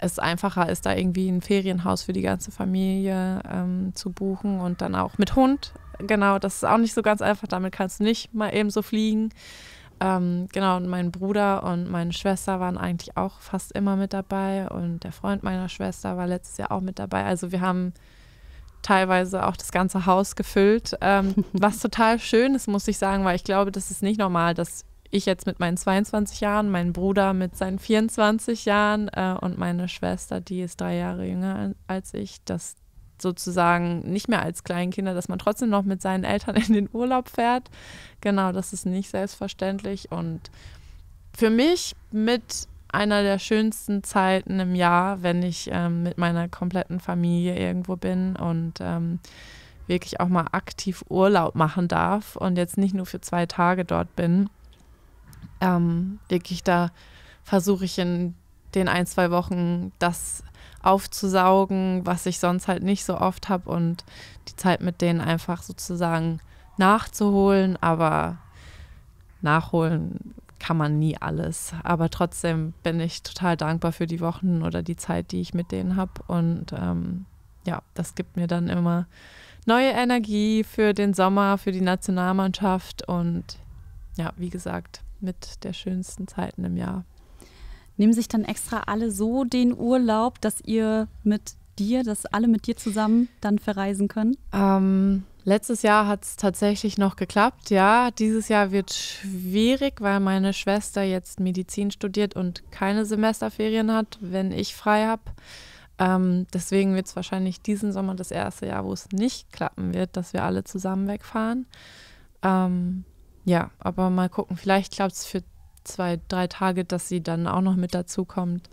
es einfacher ist, da irgendwie ein Ferienhaus für die ganze Familie ähm, zu buchen und dann auch mit Hund. Genau, das ist auch nicht so ganz einfach. Damit kannst du nicht mal eben so fliegen. Ähm, genau, und mein Bruder und meine Schwester waren eigentlich auch fast immer mit dabei und der Freund meiner Schwester war letztes Jahr auch mit dabei. Also wir haben teilweise auch das ganze Haus gefüllt, ähm, was total schön ist, muss ich sagen, weil ich glaube, das ist nicht normal, dass ich jetzt mit meinen 22 Jahren, mein Bruder mit seinen 24 Jahren äh, und meine Schwester, die ist drei Jahre jünger als ich, dass sozusagen nicht mehr als Kleinkinder, dass man trotzdem noch mit seinen Eltern in den Urlaub fährt. Genau, das ist nicht selbstverständlich und für mich mit einer der schönsten Zeiten im Jahr, wenn ich ähm, mit meiner kompletten Familie irgendwo bin und ähm, wirklich auch mal aktiv Urlaub machen darf und jetzt nicht nur für zwei Tage dort bin ähm, wirklich da versuche ich in den ein, zwei Wochen das aufzusaugen, was ich sonst halt nicht so oft habe und die Zeit mit denen einfach sozusagen nachzuholen, aber nachholen kann man nie alles. Aber trotzdem bin ich total dankbar für die Wochen oder die Zeit, die ich mit denen habe. Und ähm, ja, das gibt mir dann immer neue Energie für den Sommer, für die Nationalmannschaft. Und ja, wie gesagt, mit der schönsten Zeiten im Jahr. Nehmen sich dann extra alle so den Urlaub, dass ihr mit dir, dass alle mit dir zusammen dann verreisen können? Ähm, letztes Jahr hat es tatsächlich noch geklappt, ja. Dieses Jahr wird schwierig, weil meine Schwester jetzt Medizin studiert und keine Semesterferien hat, wenn ich frei habe. Ähm, deswegen wird es wahrscheinlich diesen Sommer das erste Jahr, wo es nicht klappen wird, dass wir alle zusammen wegfahren. Ähm, ja, aber mal gucken. Vielleicht klappt es für zwei, drei Tage, dass sie dann auch noch mit dazukommt.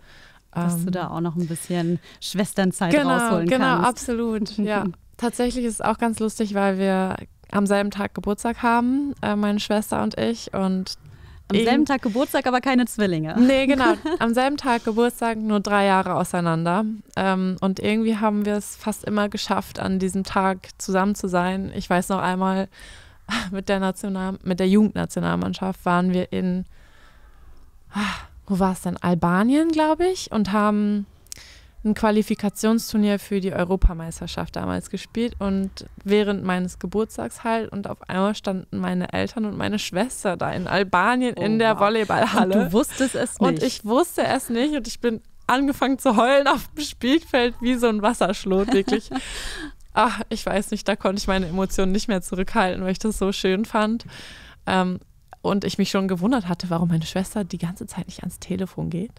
Dass ähm, du da auch noch ein bisschen Schwesternzeit genau, rausholen genau, kannst. Genau, absolut. ja. Tatsächlich ist es auch ganz lustig, weil wir am selben Tag Geburtstag haben, äh, meine Schwester und ich. Und am ich, selben Tag Geburtstag, aber keine Zwillinge. Nee, genau. Am selben Tag Geburtstag, nur drei Jahre auseinander. Ähm, und irgendwie haben wir es fast immer geschafft, an diesem Tag zusammen zu sein. Ich weiß noch einmal, mit der National mit der Jugendnationalmannschaft waren wir in wo war es denn Albanien, glaube ich, und haben ein Qualifikationsturnier für die Europameisterschaft damals gespielt und während meines Geburtstags halt und auf einmal standen meine Eltern und meine Schwester da in Albanien oh, in der wow. Volleyballhalle. Und du wusstest es nicht. Und ich wusste es nicht und ich bin angefangen zu heulen auf dem Spielfeld wie so ein Wasserschlot, wirklich. ach, ich weiß nicht, da konnte ich meine Emotionen nicht mehr zurückhalten, weil ich das so schön fand. Ähm, und ich mich schon gewundert hatte, warum meine Schwester die ganze Zeit nicht ans Telefon geht.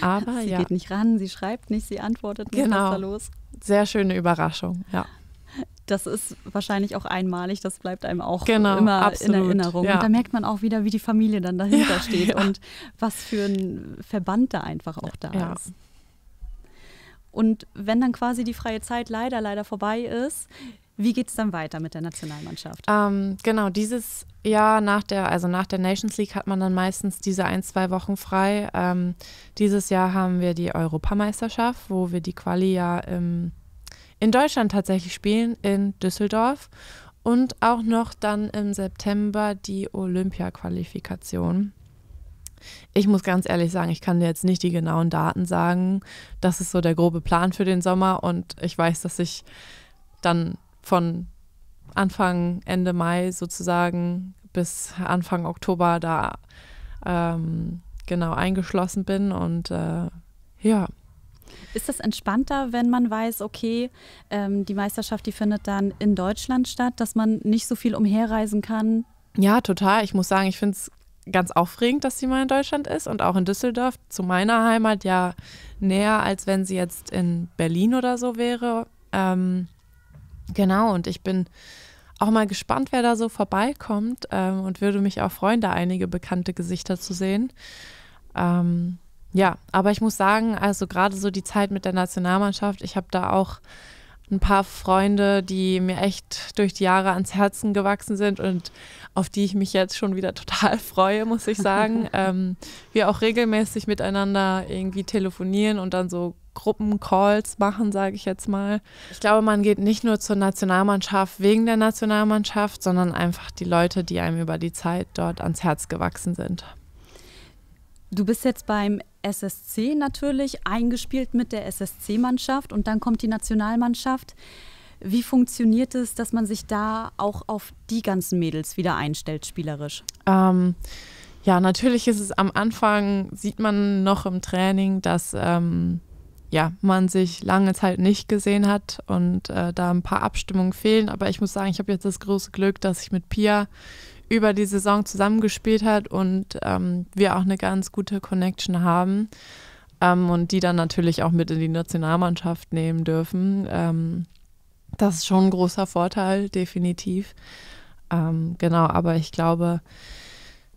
Aber sie ja. geht nicht ran, sie schreibt nicht, sie antwortet nicht, genau. was da los. Sehr schöne Überraschung, ja. Das ist wahrscheinlich auch einmalig, das bleibt einem auch genau, immer absolut. in Erinnerung. Ja. Und da merkt man auch wieder, wie die Familie dann dahinter ja, steht und was für ein Verband da einfach auch da ist. Und wenn dann quasi die freie Zeit leider, leider vorbei ist, wie geht es dann weiter mit der Nationalmannschaft? Ähm, genau, dieses Jahr nach der, also nach der Nations League hat man dann meistens diese ein, zwei Wochen frei. Ähm, dieses Jahr haben wir die Europameisterschaft, wo wir die Quali ja im, ähm, in Deutschland tatsächlich spielen, in Düsseldorf. Und auch noch dann im September die Olympia-Qualifikation. Ich muss ganz ehrlich sagen, ich kann dir jetzt nicht die genauen Daten sagen. Das ist so der grobe Plan für den Sommer und ich weiß, dass ich dann von Anfang, Ende Mai sozusagen bis Anfang Oktober da ähm, genau eingeschlossen bin und äh, ja. Ist das entspannter, wenn man weiß, okay, ähm, die Meisterschaft, die findet dann in Deutschland statt, dass man nicht so viel umherreisen kann? Ja, total. Ich muss sagen, ich finde es ganz aufregend, dass sie mal in Deutschland ist und auch in Düsseldorf, zu meiner Heimat ja näher, als wenn sie jetzt in Berlin oder so wäre. Ähm, genau, und ich bin auch mal gespannt, wer da so vorbeikommt ähm, und würde mich auch freuen, da einige bekannte Gesichter zu sehen. Ähm, ja, aber ich muss sagen, also gerade so die Zeit mit der Nationalmannschaft, ich habe da auch ein paar Freunde, die mir echt durch die Jahre ans Herzen gewachsen sind und auf die ich mich jetzt schon wieder total freue, muss ich sagen. ähm, wir auch regelmäßig miteinander irgendwie telefonieren und dann so Gruppencalls machen, sage ich jetzt mal. Ich glaube, man geht nicht nur zur Nationalmannschaft wegen der Nationalmannschaft, sondern einfach die Leute, die einem über die Zeit dort ans Herz gewachsen sind. Du bist jetzt beim SSC natürlich, eingespielt mit der SSC-Mannschaft und dann kommt die Nationalmannschaft. Wie funktioniert es, dass man sich da auch auf die ganzen Mädels wieder einstellt, spielerisch? Ähm, ja, natürlich ist es am Anfang, sieht man noch im Training, dass ähm, ja, man sich lange Zeit nicht gesehen hat und äh, da ein paar Abstimmungen fehlen. Aber ich muss sagen, ich habe jetzt das große Glück, dass ich mit Pia über die Saison zusammengespielt hat und ähm, wir auch eine ganz gute Connection haben ähm, und die dann natürlich auch mit in die Nationalmannschaft nehmen dürfen. Ähm, das ist schon ein großer Vorteil, definitiv. Ähm, genau, aber ich glaube,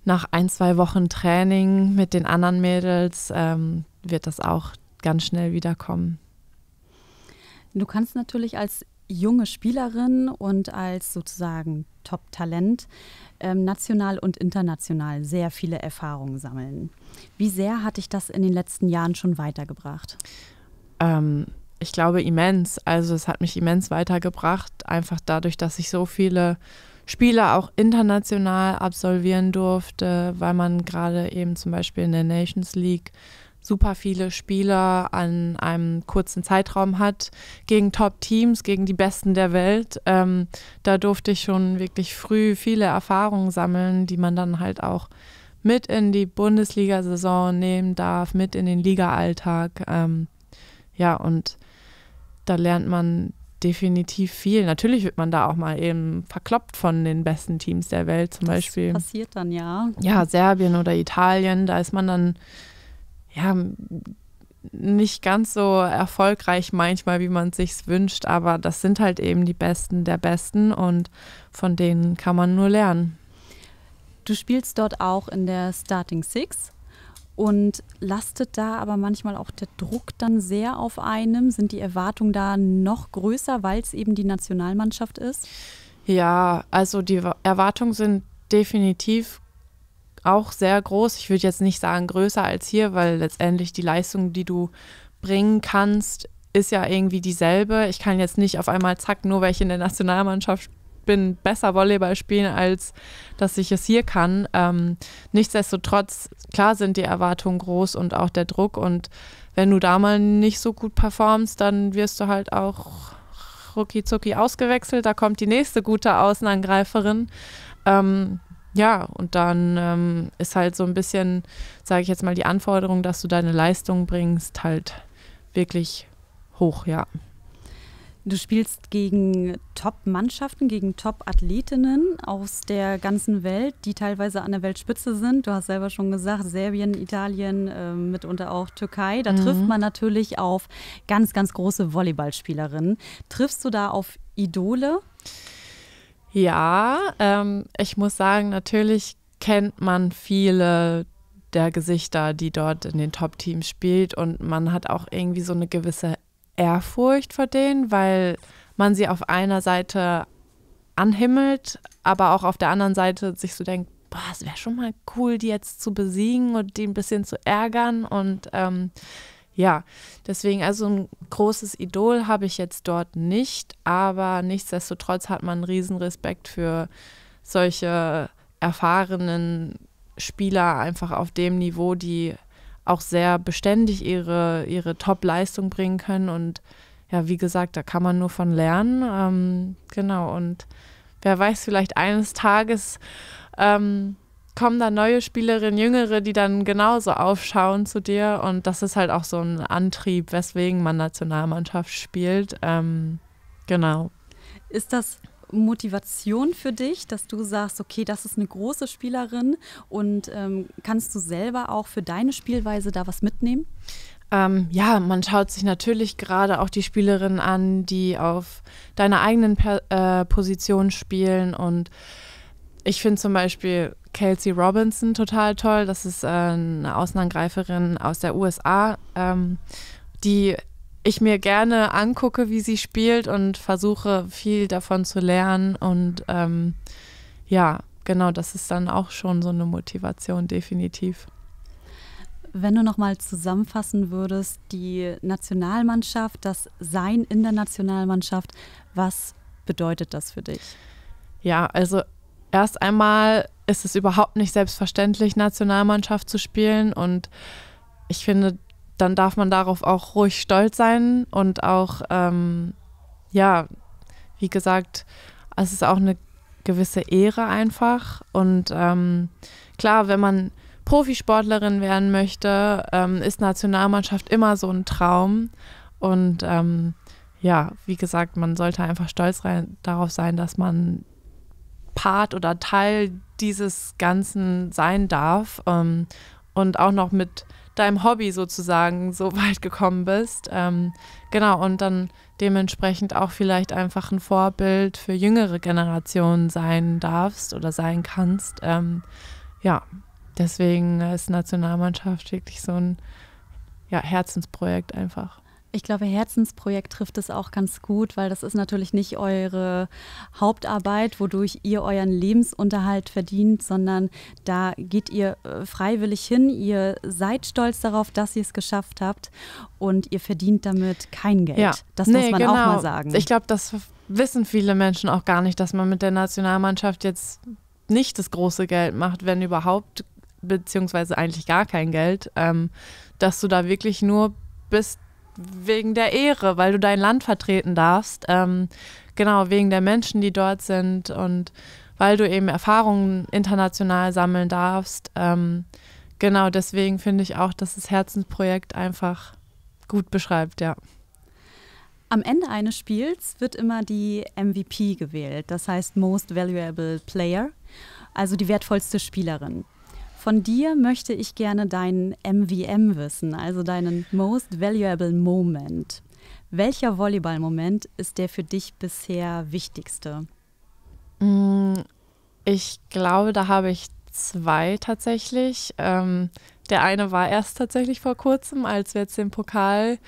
nach ein, zwei Wochen Training mit den anderen Mädels ähm, wird das auch ganz schnell wiederkommen. Du kannst natürlich als junge Spielerin und als sozusagen Top-Talent ähm, national und international sehr viele Erfahrungen sammeln. Wie sehr hat dich das in den letzten Jahren schon weitergebracht? Ähm, ich glaube immens. Also es hat mich immens weitergebracht, einfach dadurch, dass ich so viele Spiele auch international absolvieren durfte, weil man gerade eben zum Beispiel in der Nations League super viele Spieler an einem kurzen Zeitraum hat, gegen Top-Teams, gegen die Besten der Welt. Ähm, da durfte ich schon wirklich früh viele Erfahrungen sammeln, die man dann halt auch mit in die Bundesliga-Saison nehmen darf, mit in den Liga-Alltag. Ähm, ja, und da lernt man definitiv viel. Natürlich wird man da auch mal eben verkloppt von den besten Teams der Welt, zum das Beispiel. Passiert dann ja. Ja, Serbien oder Italien, da ist man dann ja, nicht ganz so erfolgreich manchmal, wie man sich's wünscht, aber das sind halt eben die Besten der Besten und von denen kann man nur lernen. Du spielst dort auch in der Starting Six und lastet da aber manchmal auch der Druck dann sehr auf einem? Sind die Erwartungen da noch größer, weil es eben die Nationalmannschaft ist? Ja, also die Erwartungen sind definitiv auch sehr groß. Ich würde jetzt nicht sagen größer als hier, weil letztendlich die Leistung, die du bringen kannst, ist ja irgendwie dieselbe. Ich kann jetzt nicht auf einmal, zack, nur weil ich in der Nationalmannschaft bin, besser Volleyball spielen, als dass ich es hier kann. Ähm, nichtsdestotrotz, klar sind die Erwartungen groß und auch der Druck. Und wenn du da mal nicht so gut performst, dann wirst du halt auch rucki zucki ausgewechselt. Da kommt die nächste gute Außenangreiferin. Ähm, ja, und dann ähm, ist halt so ein bisschen, sage ich jetzt mal, die Anforderung, dass du deine Leistung bringst, halt wirklich hoch, ja. Du spielst gegen Top-Mannschaften, gegen Top-Athletinnen aus der ganzen Welt, die teilweise an der Weltspitze sind. Du hast selber schon gesagt, Serbien, Italien, äh, mitunter auch Türkei. Da mhm. trifft man natürlich auf ganz, ganz große Volleyballspielerinnen. Triffst du da auf Idole? Ja. Ja, ähm, ich muss sagen, natürlich kennt man viele der Gesichter, die dort in den Top-Teams spielt und man hat auch irgendwie so eine gewisse Ehrfurcht vor denen, weil man sie auf einer Seite anhimmelt, aber auch auf der anderen Seite sich so denkt, boah, es wäre schon mal cool, die jetzt zu besiegen und die ein bisschen zu ärgern und ähm, ja, deswegen, also ein großes Idol habe ich jetzt dort nicht, aber nichtsdestotrotz hat man einen riesen Respekt für solche erfahrenen Spieler einfach auf dem Niveau, die auch sehr beständig ihre, ihre Top-Leistung bringen können. Und ja, wie gesagt, da kann man nur von lernen. Ähm, genau, und wer weiß, vielleicht eines Tages ähm, kommen da neue Spielerinnen, jüngere, die dann genauso aufschauen zu dir. Und das ist halt auch so ein Antrieb, weswegen man Nationalmannschaft spielt. Ähm, genau. Ist das Motivation für dich, dass du sagst, okay, das ist eine große Spielerin und ähm, kannst du selber auch für deine Spielweise da was mitnehmen? Ähm, ja, man schaut sich natürlich gerade auch die Spielerinnen an, die auf deiner eigenen per äh, Position spielen und ich finde zum Beispiel Kelsey Robinson total toll. Das ist äh, eine Außenangreiferin aus der USA, ähm, die ich mir gerne angucke, wie sie spielt und versuche viel davon zu lernen. Und ähm, ja, genau, das ist dann auch schon so eine Motivation, definitiv. Wenn du nochmal zusammenfassen würdest, die Nationalmannschaft, das Sein in der Nationalmannschaft, was bedeutet das für dich? Ja, also erst einmal ist es überhaupt nicht selbstverständlich, Nationalmannschaft zu spielen. Und ich finde, dann darf man darauf auch ruhig stolz sein und auch, ähm, ja, wie gesagt, es ist auch eine gewisse Ehre einfach. Und ähm, klar, wenn man Profisportlerin werden möchte, ähm, ist Nationalmannschaft immer so ein Traum. Und ähm, ja, wie gesagt, man sollte einfach stolz rein, darauf sein, dass man Part oder Teil dieses Ganzen sein darf ähm, und auch noch mit deinem Hobby sozusagen so weit gekommen bist. Ähm, genau, und dann dementsprechend auch vielleicht einfach ein Vorbild für jüngere Generationen sein darfst oder sein kannst. Ähm, ja, deswegen äh, ist Nationalmannschaft wirklich so ein ja, Herzensprojekt einfach. Ich glaube, Herzensprojekt trifft es auch ganz gut, weil das ist natürlich nicht eure Hauptarbeit, wodurch ihr euren Lebensunterhalt verdient, sondern da geht ihr äh, freiwillig hin, ihr seid stolz darauf, dass ihr es geschafft habt und ihr verdient damit kein Geld. Ja. Das nee, muss man genau. auch mal sagen. Ich glaube, das wissen viele Menschen auch gar nicht, dass man mit der Nationalmannschaft jetzt nicht das große Geld macht, wenn überhaupt, beziehungsweise eigentlich gar kein Geld, ähm, dass du da wirklich nur bist, wegen der Ehre, weil du dein Land vertreten darfst. Ähm, genau, wegen der Menschen, die dort sind und weil du eben Erfahrungen international sammeln darfst. Ähm, genau, deswegen finde ich auch, dass das Herzensprojekt einfach gut beschreibt, ja. Am Ende eines Spiels wird immer die MVP gewählt, das heißt Most Valuable Player, also die wertvollste Spielerin. Von dir möchte ich gerne deinen MVM wissen, also deinen Most Valuable Moment. Welcher Volleyball-Moment ist der für dich bisher wichtigste? Mm, ich glaube, da habe ich zwei tatsächlich. Ähm, der eine war erst tatsächlich vor kurzem, als wir jetzt den Pokal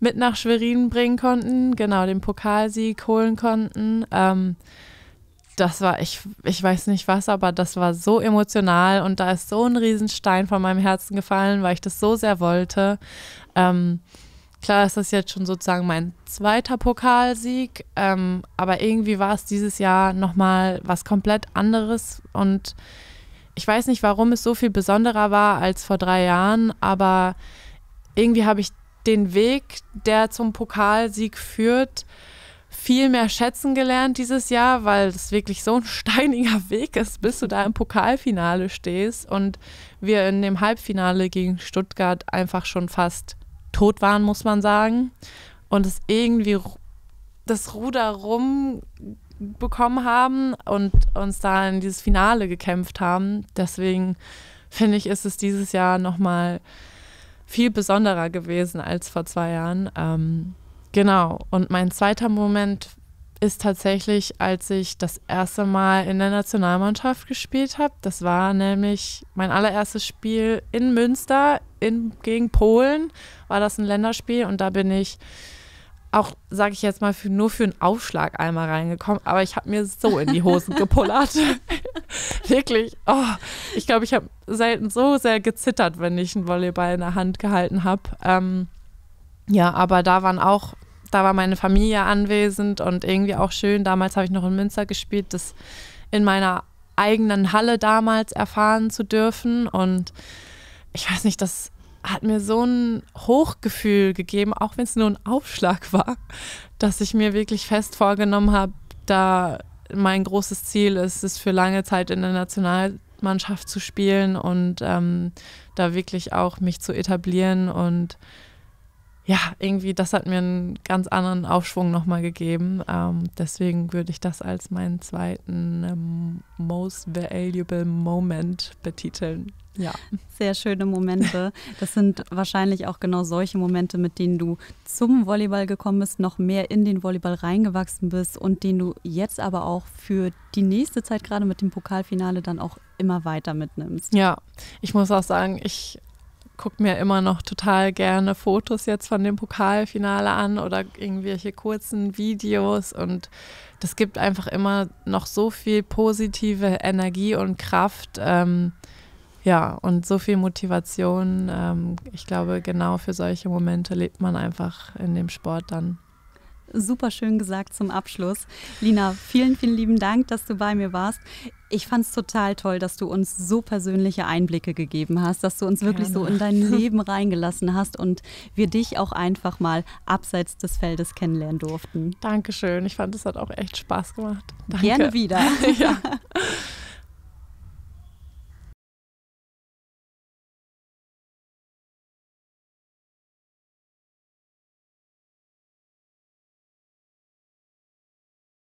mit nach Schwerin bringen konnten, genau den Pokalsieg holen konnten. Ähm, das war, ich, ich weiß nicht was, aber das war so emotional und da ist so ein Riesenstein von meinem Herzen gefallen, weil ich das so sehr wollte. Ähm, klar ist das jetzt schon sozusagen mein zweiter Pokalsieg, ähm, aber irgendwie war es dieses Jahr nochmal was komplett anderes und ich weiß nicht, warum es so viel besonderer war als vor drei Jahren, aber irgendwie habe ich den Weg, der zum Pokalsieg führt, viel mehr schätzen gelernt dieses Jahr, weil es wirklich so ein steiniger Weg ist, bis du da im Pokalfinale stehst und wir in dem Halbfinale gegen Stuttgart einfach schon fast tot waren, muss man sagen. Und es irgendwie das Ruder rumbekommen haben und uns da in dieses Finale gekämpft haben. Deswegen finde ich, ist es dieses Jahr nochmal viel besonderer gewesen als vor zwei Jahren. Ähm, Genau. Und mein zweiter Moment ist tatsächlich, als ich das erste Mal in der Nationalmannschaft gespielt habe. Das war nämlich mein allererstes Spiel in Münster in, gegen Polen. War das ein Länderspiel und da bin ich auch, sage ich jetzt mal, für, nur für einen Aufschlag einmal reingekommen. Aber ich habe mir so in die Hosen gepullert. Wirklich. Oh, ich glaube, ich habe selten so sehr gezittert, wenn ich einen Volleyball in der Hand gehalten habe. Ähm, ja, aber da waren auch da war meine Familie anwesend und irgendwie auch schön. Damals habe ich noch in Münster gespielt, das in meiner eigenen Halle damals erfahren zu dürfen. Und ich weiß nicht, das hat mir so ein Hochgefühl gegeben, auch wenn es nur ein Aufschlag war, dass ich mir wirklich fest vorgenommen habe, da mein großes Ziel ist es, für lange Zeit in der Nationalmannschaft zu spielen und ähm, da wirklich auch mich zu etablieren und ja, irgendwie, das hat mir einen ganz anderen Aufschwung nochmal gegeben. Ähm, deswegen würde ich das als meinen zweiten ähm, Most Valuable Moment betiteln. Ja. Sehr schöne Momente. Das sind wahrscheinlich auch genau solche Momente, mit denen du zum Volleyball gekommen bist, noch mehr in den Volleyball reingewachsen bist und den du jetzt aber auch für die nächste Zeit, gerade mit dem Pokalfinale, dann auch immer weiter mitnimmst. Ja, ich muss auch sagen, ich gucke mir immer noch total gerne Fotos jetzt von dem Pokalfinale an oder irgendwelche kurzen Videos und das gibt einfach immer noch so viel positive Energie und Kraft. Ähm, ja, und so viel Motivation. Ähm, ich glaube, genau für solche Momente lebt man einfach in dem Sport dann super schön gesagt zum Abschluss. Lina, vielen, vielen lieben Dank, dass du bei mir warst. Ich fand es total toll, dass du uns so persönliche Einblicke gegeben hast, dass du uns Gerne. wirklich so in dein Leben reingelassen hast und wir dich auch einfach mal abseits des Feldes kennenlernen durften. Dankeschön. Ich fand, es hat auch echt Spaß gemacht. Danke. Gerne wieder. ja.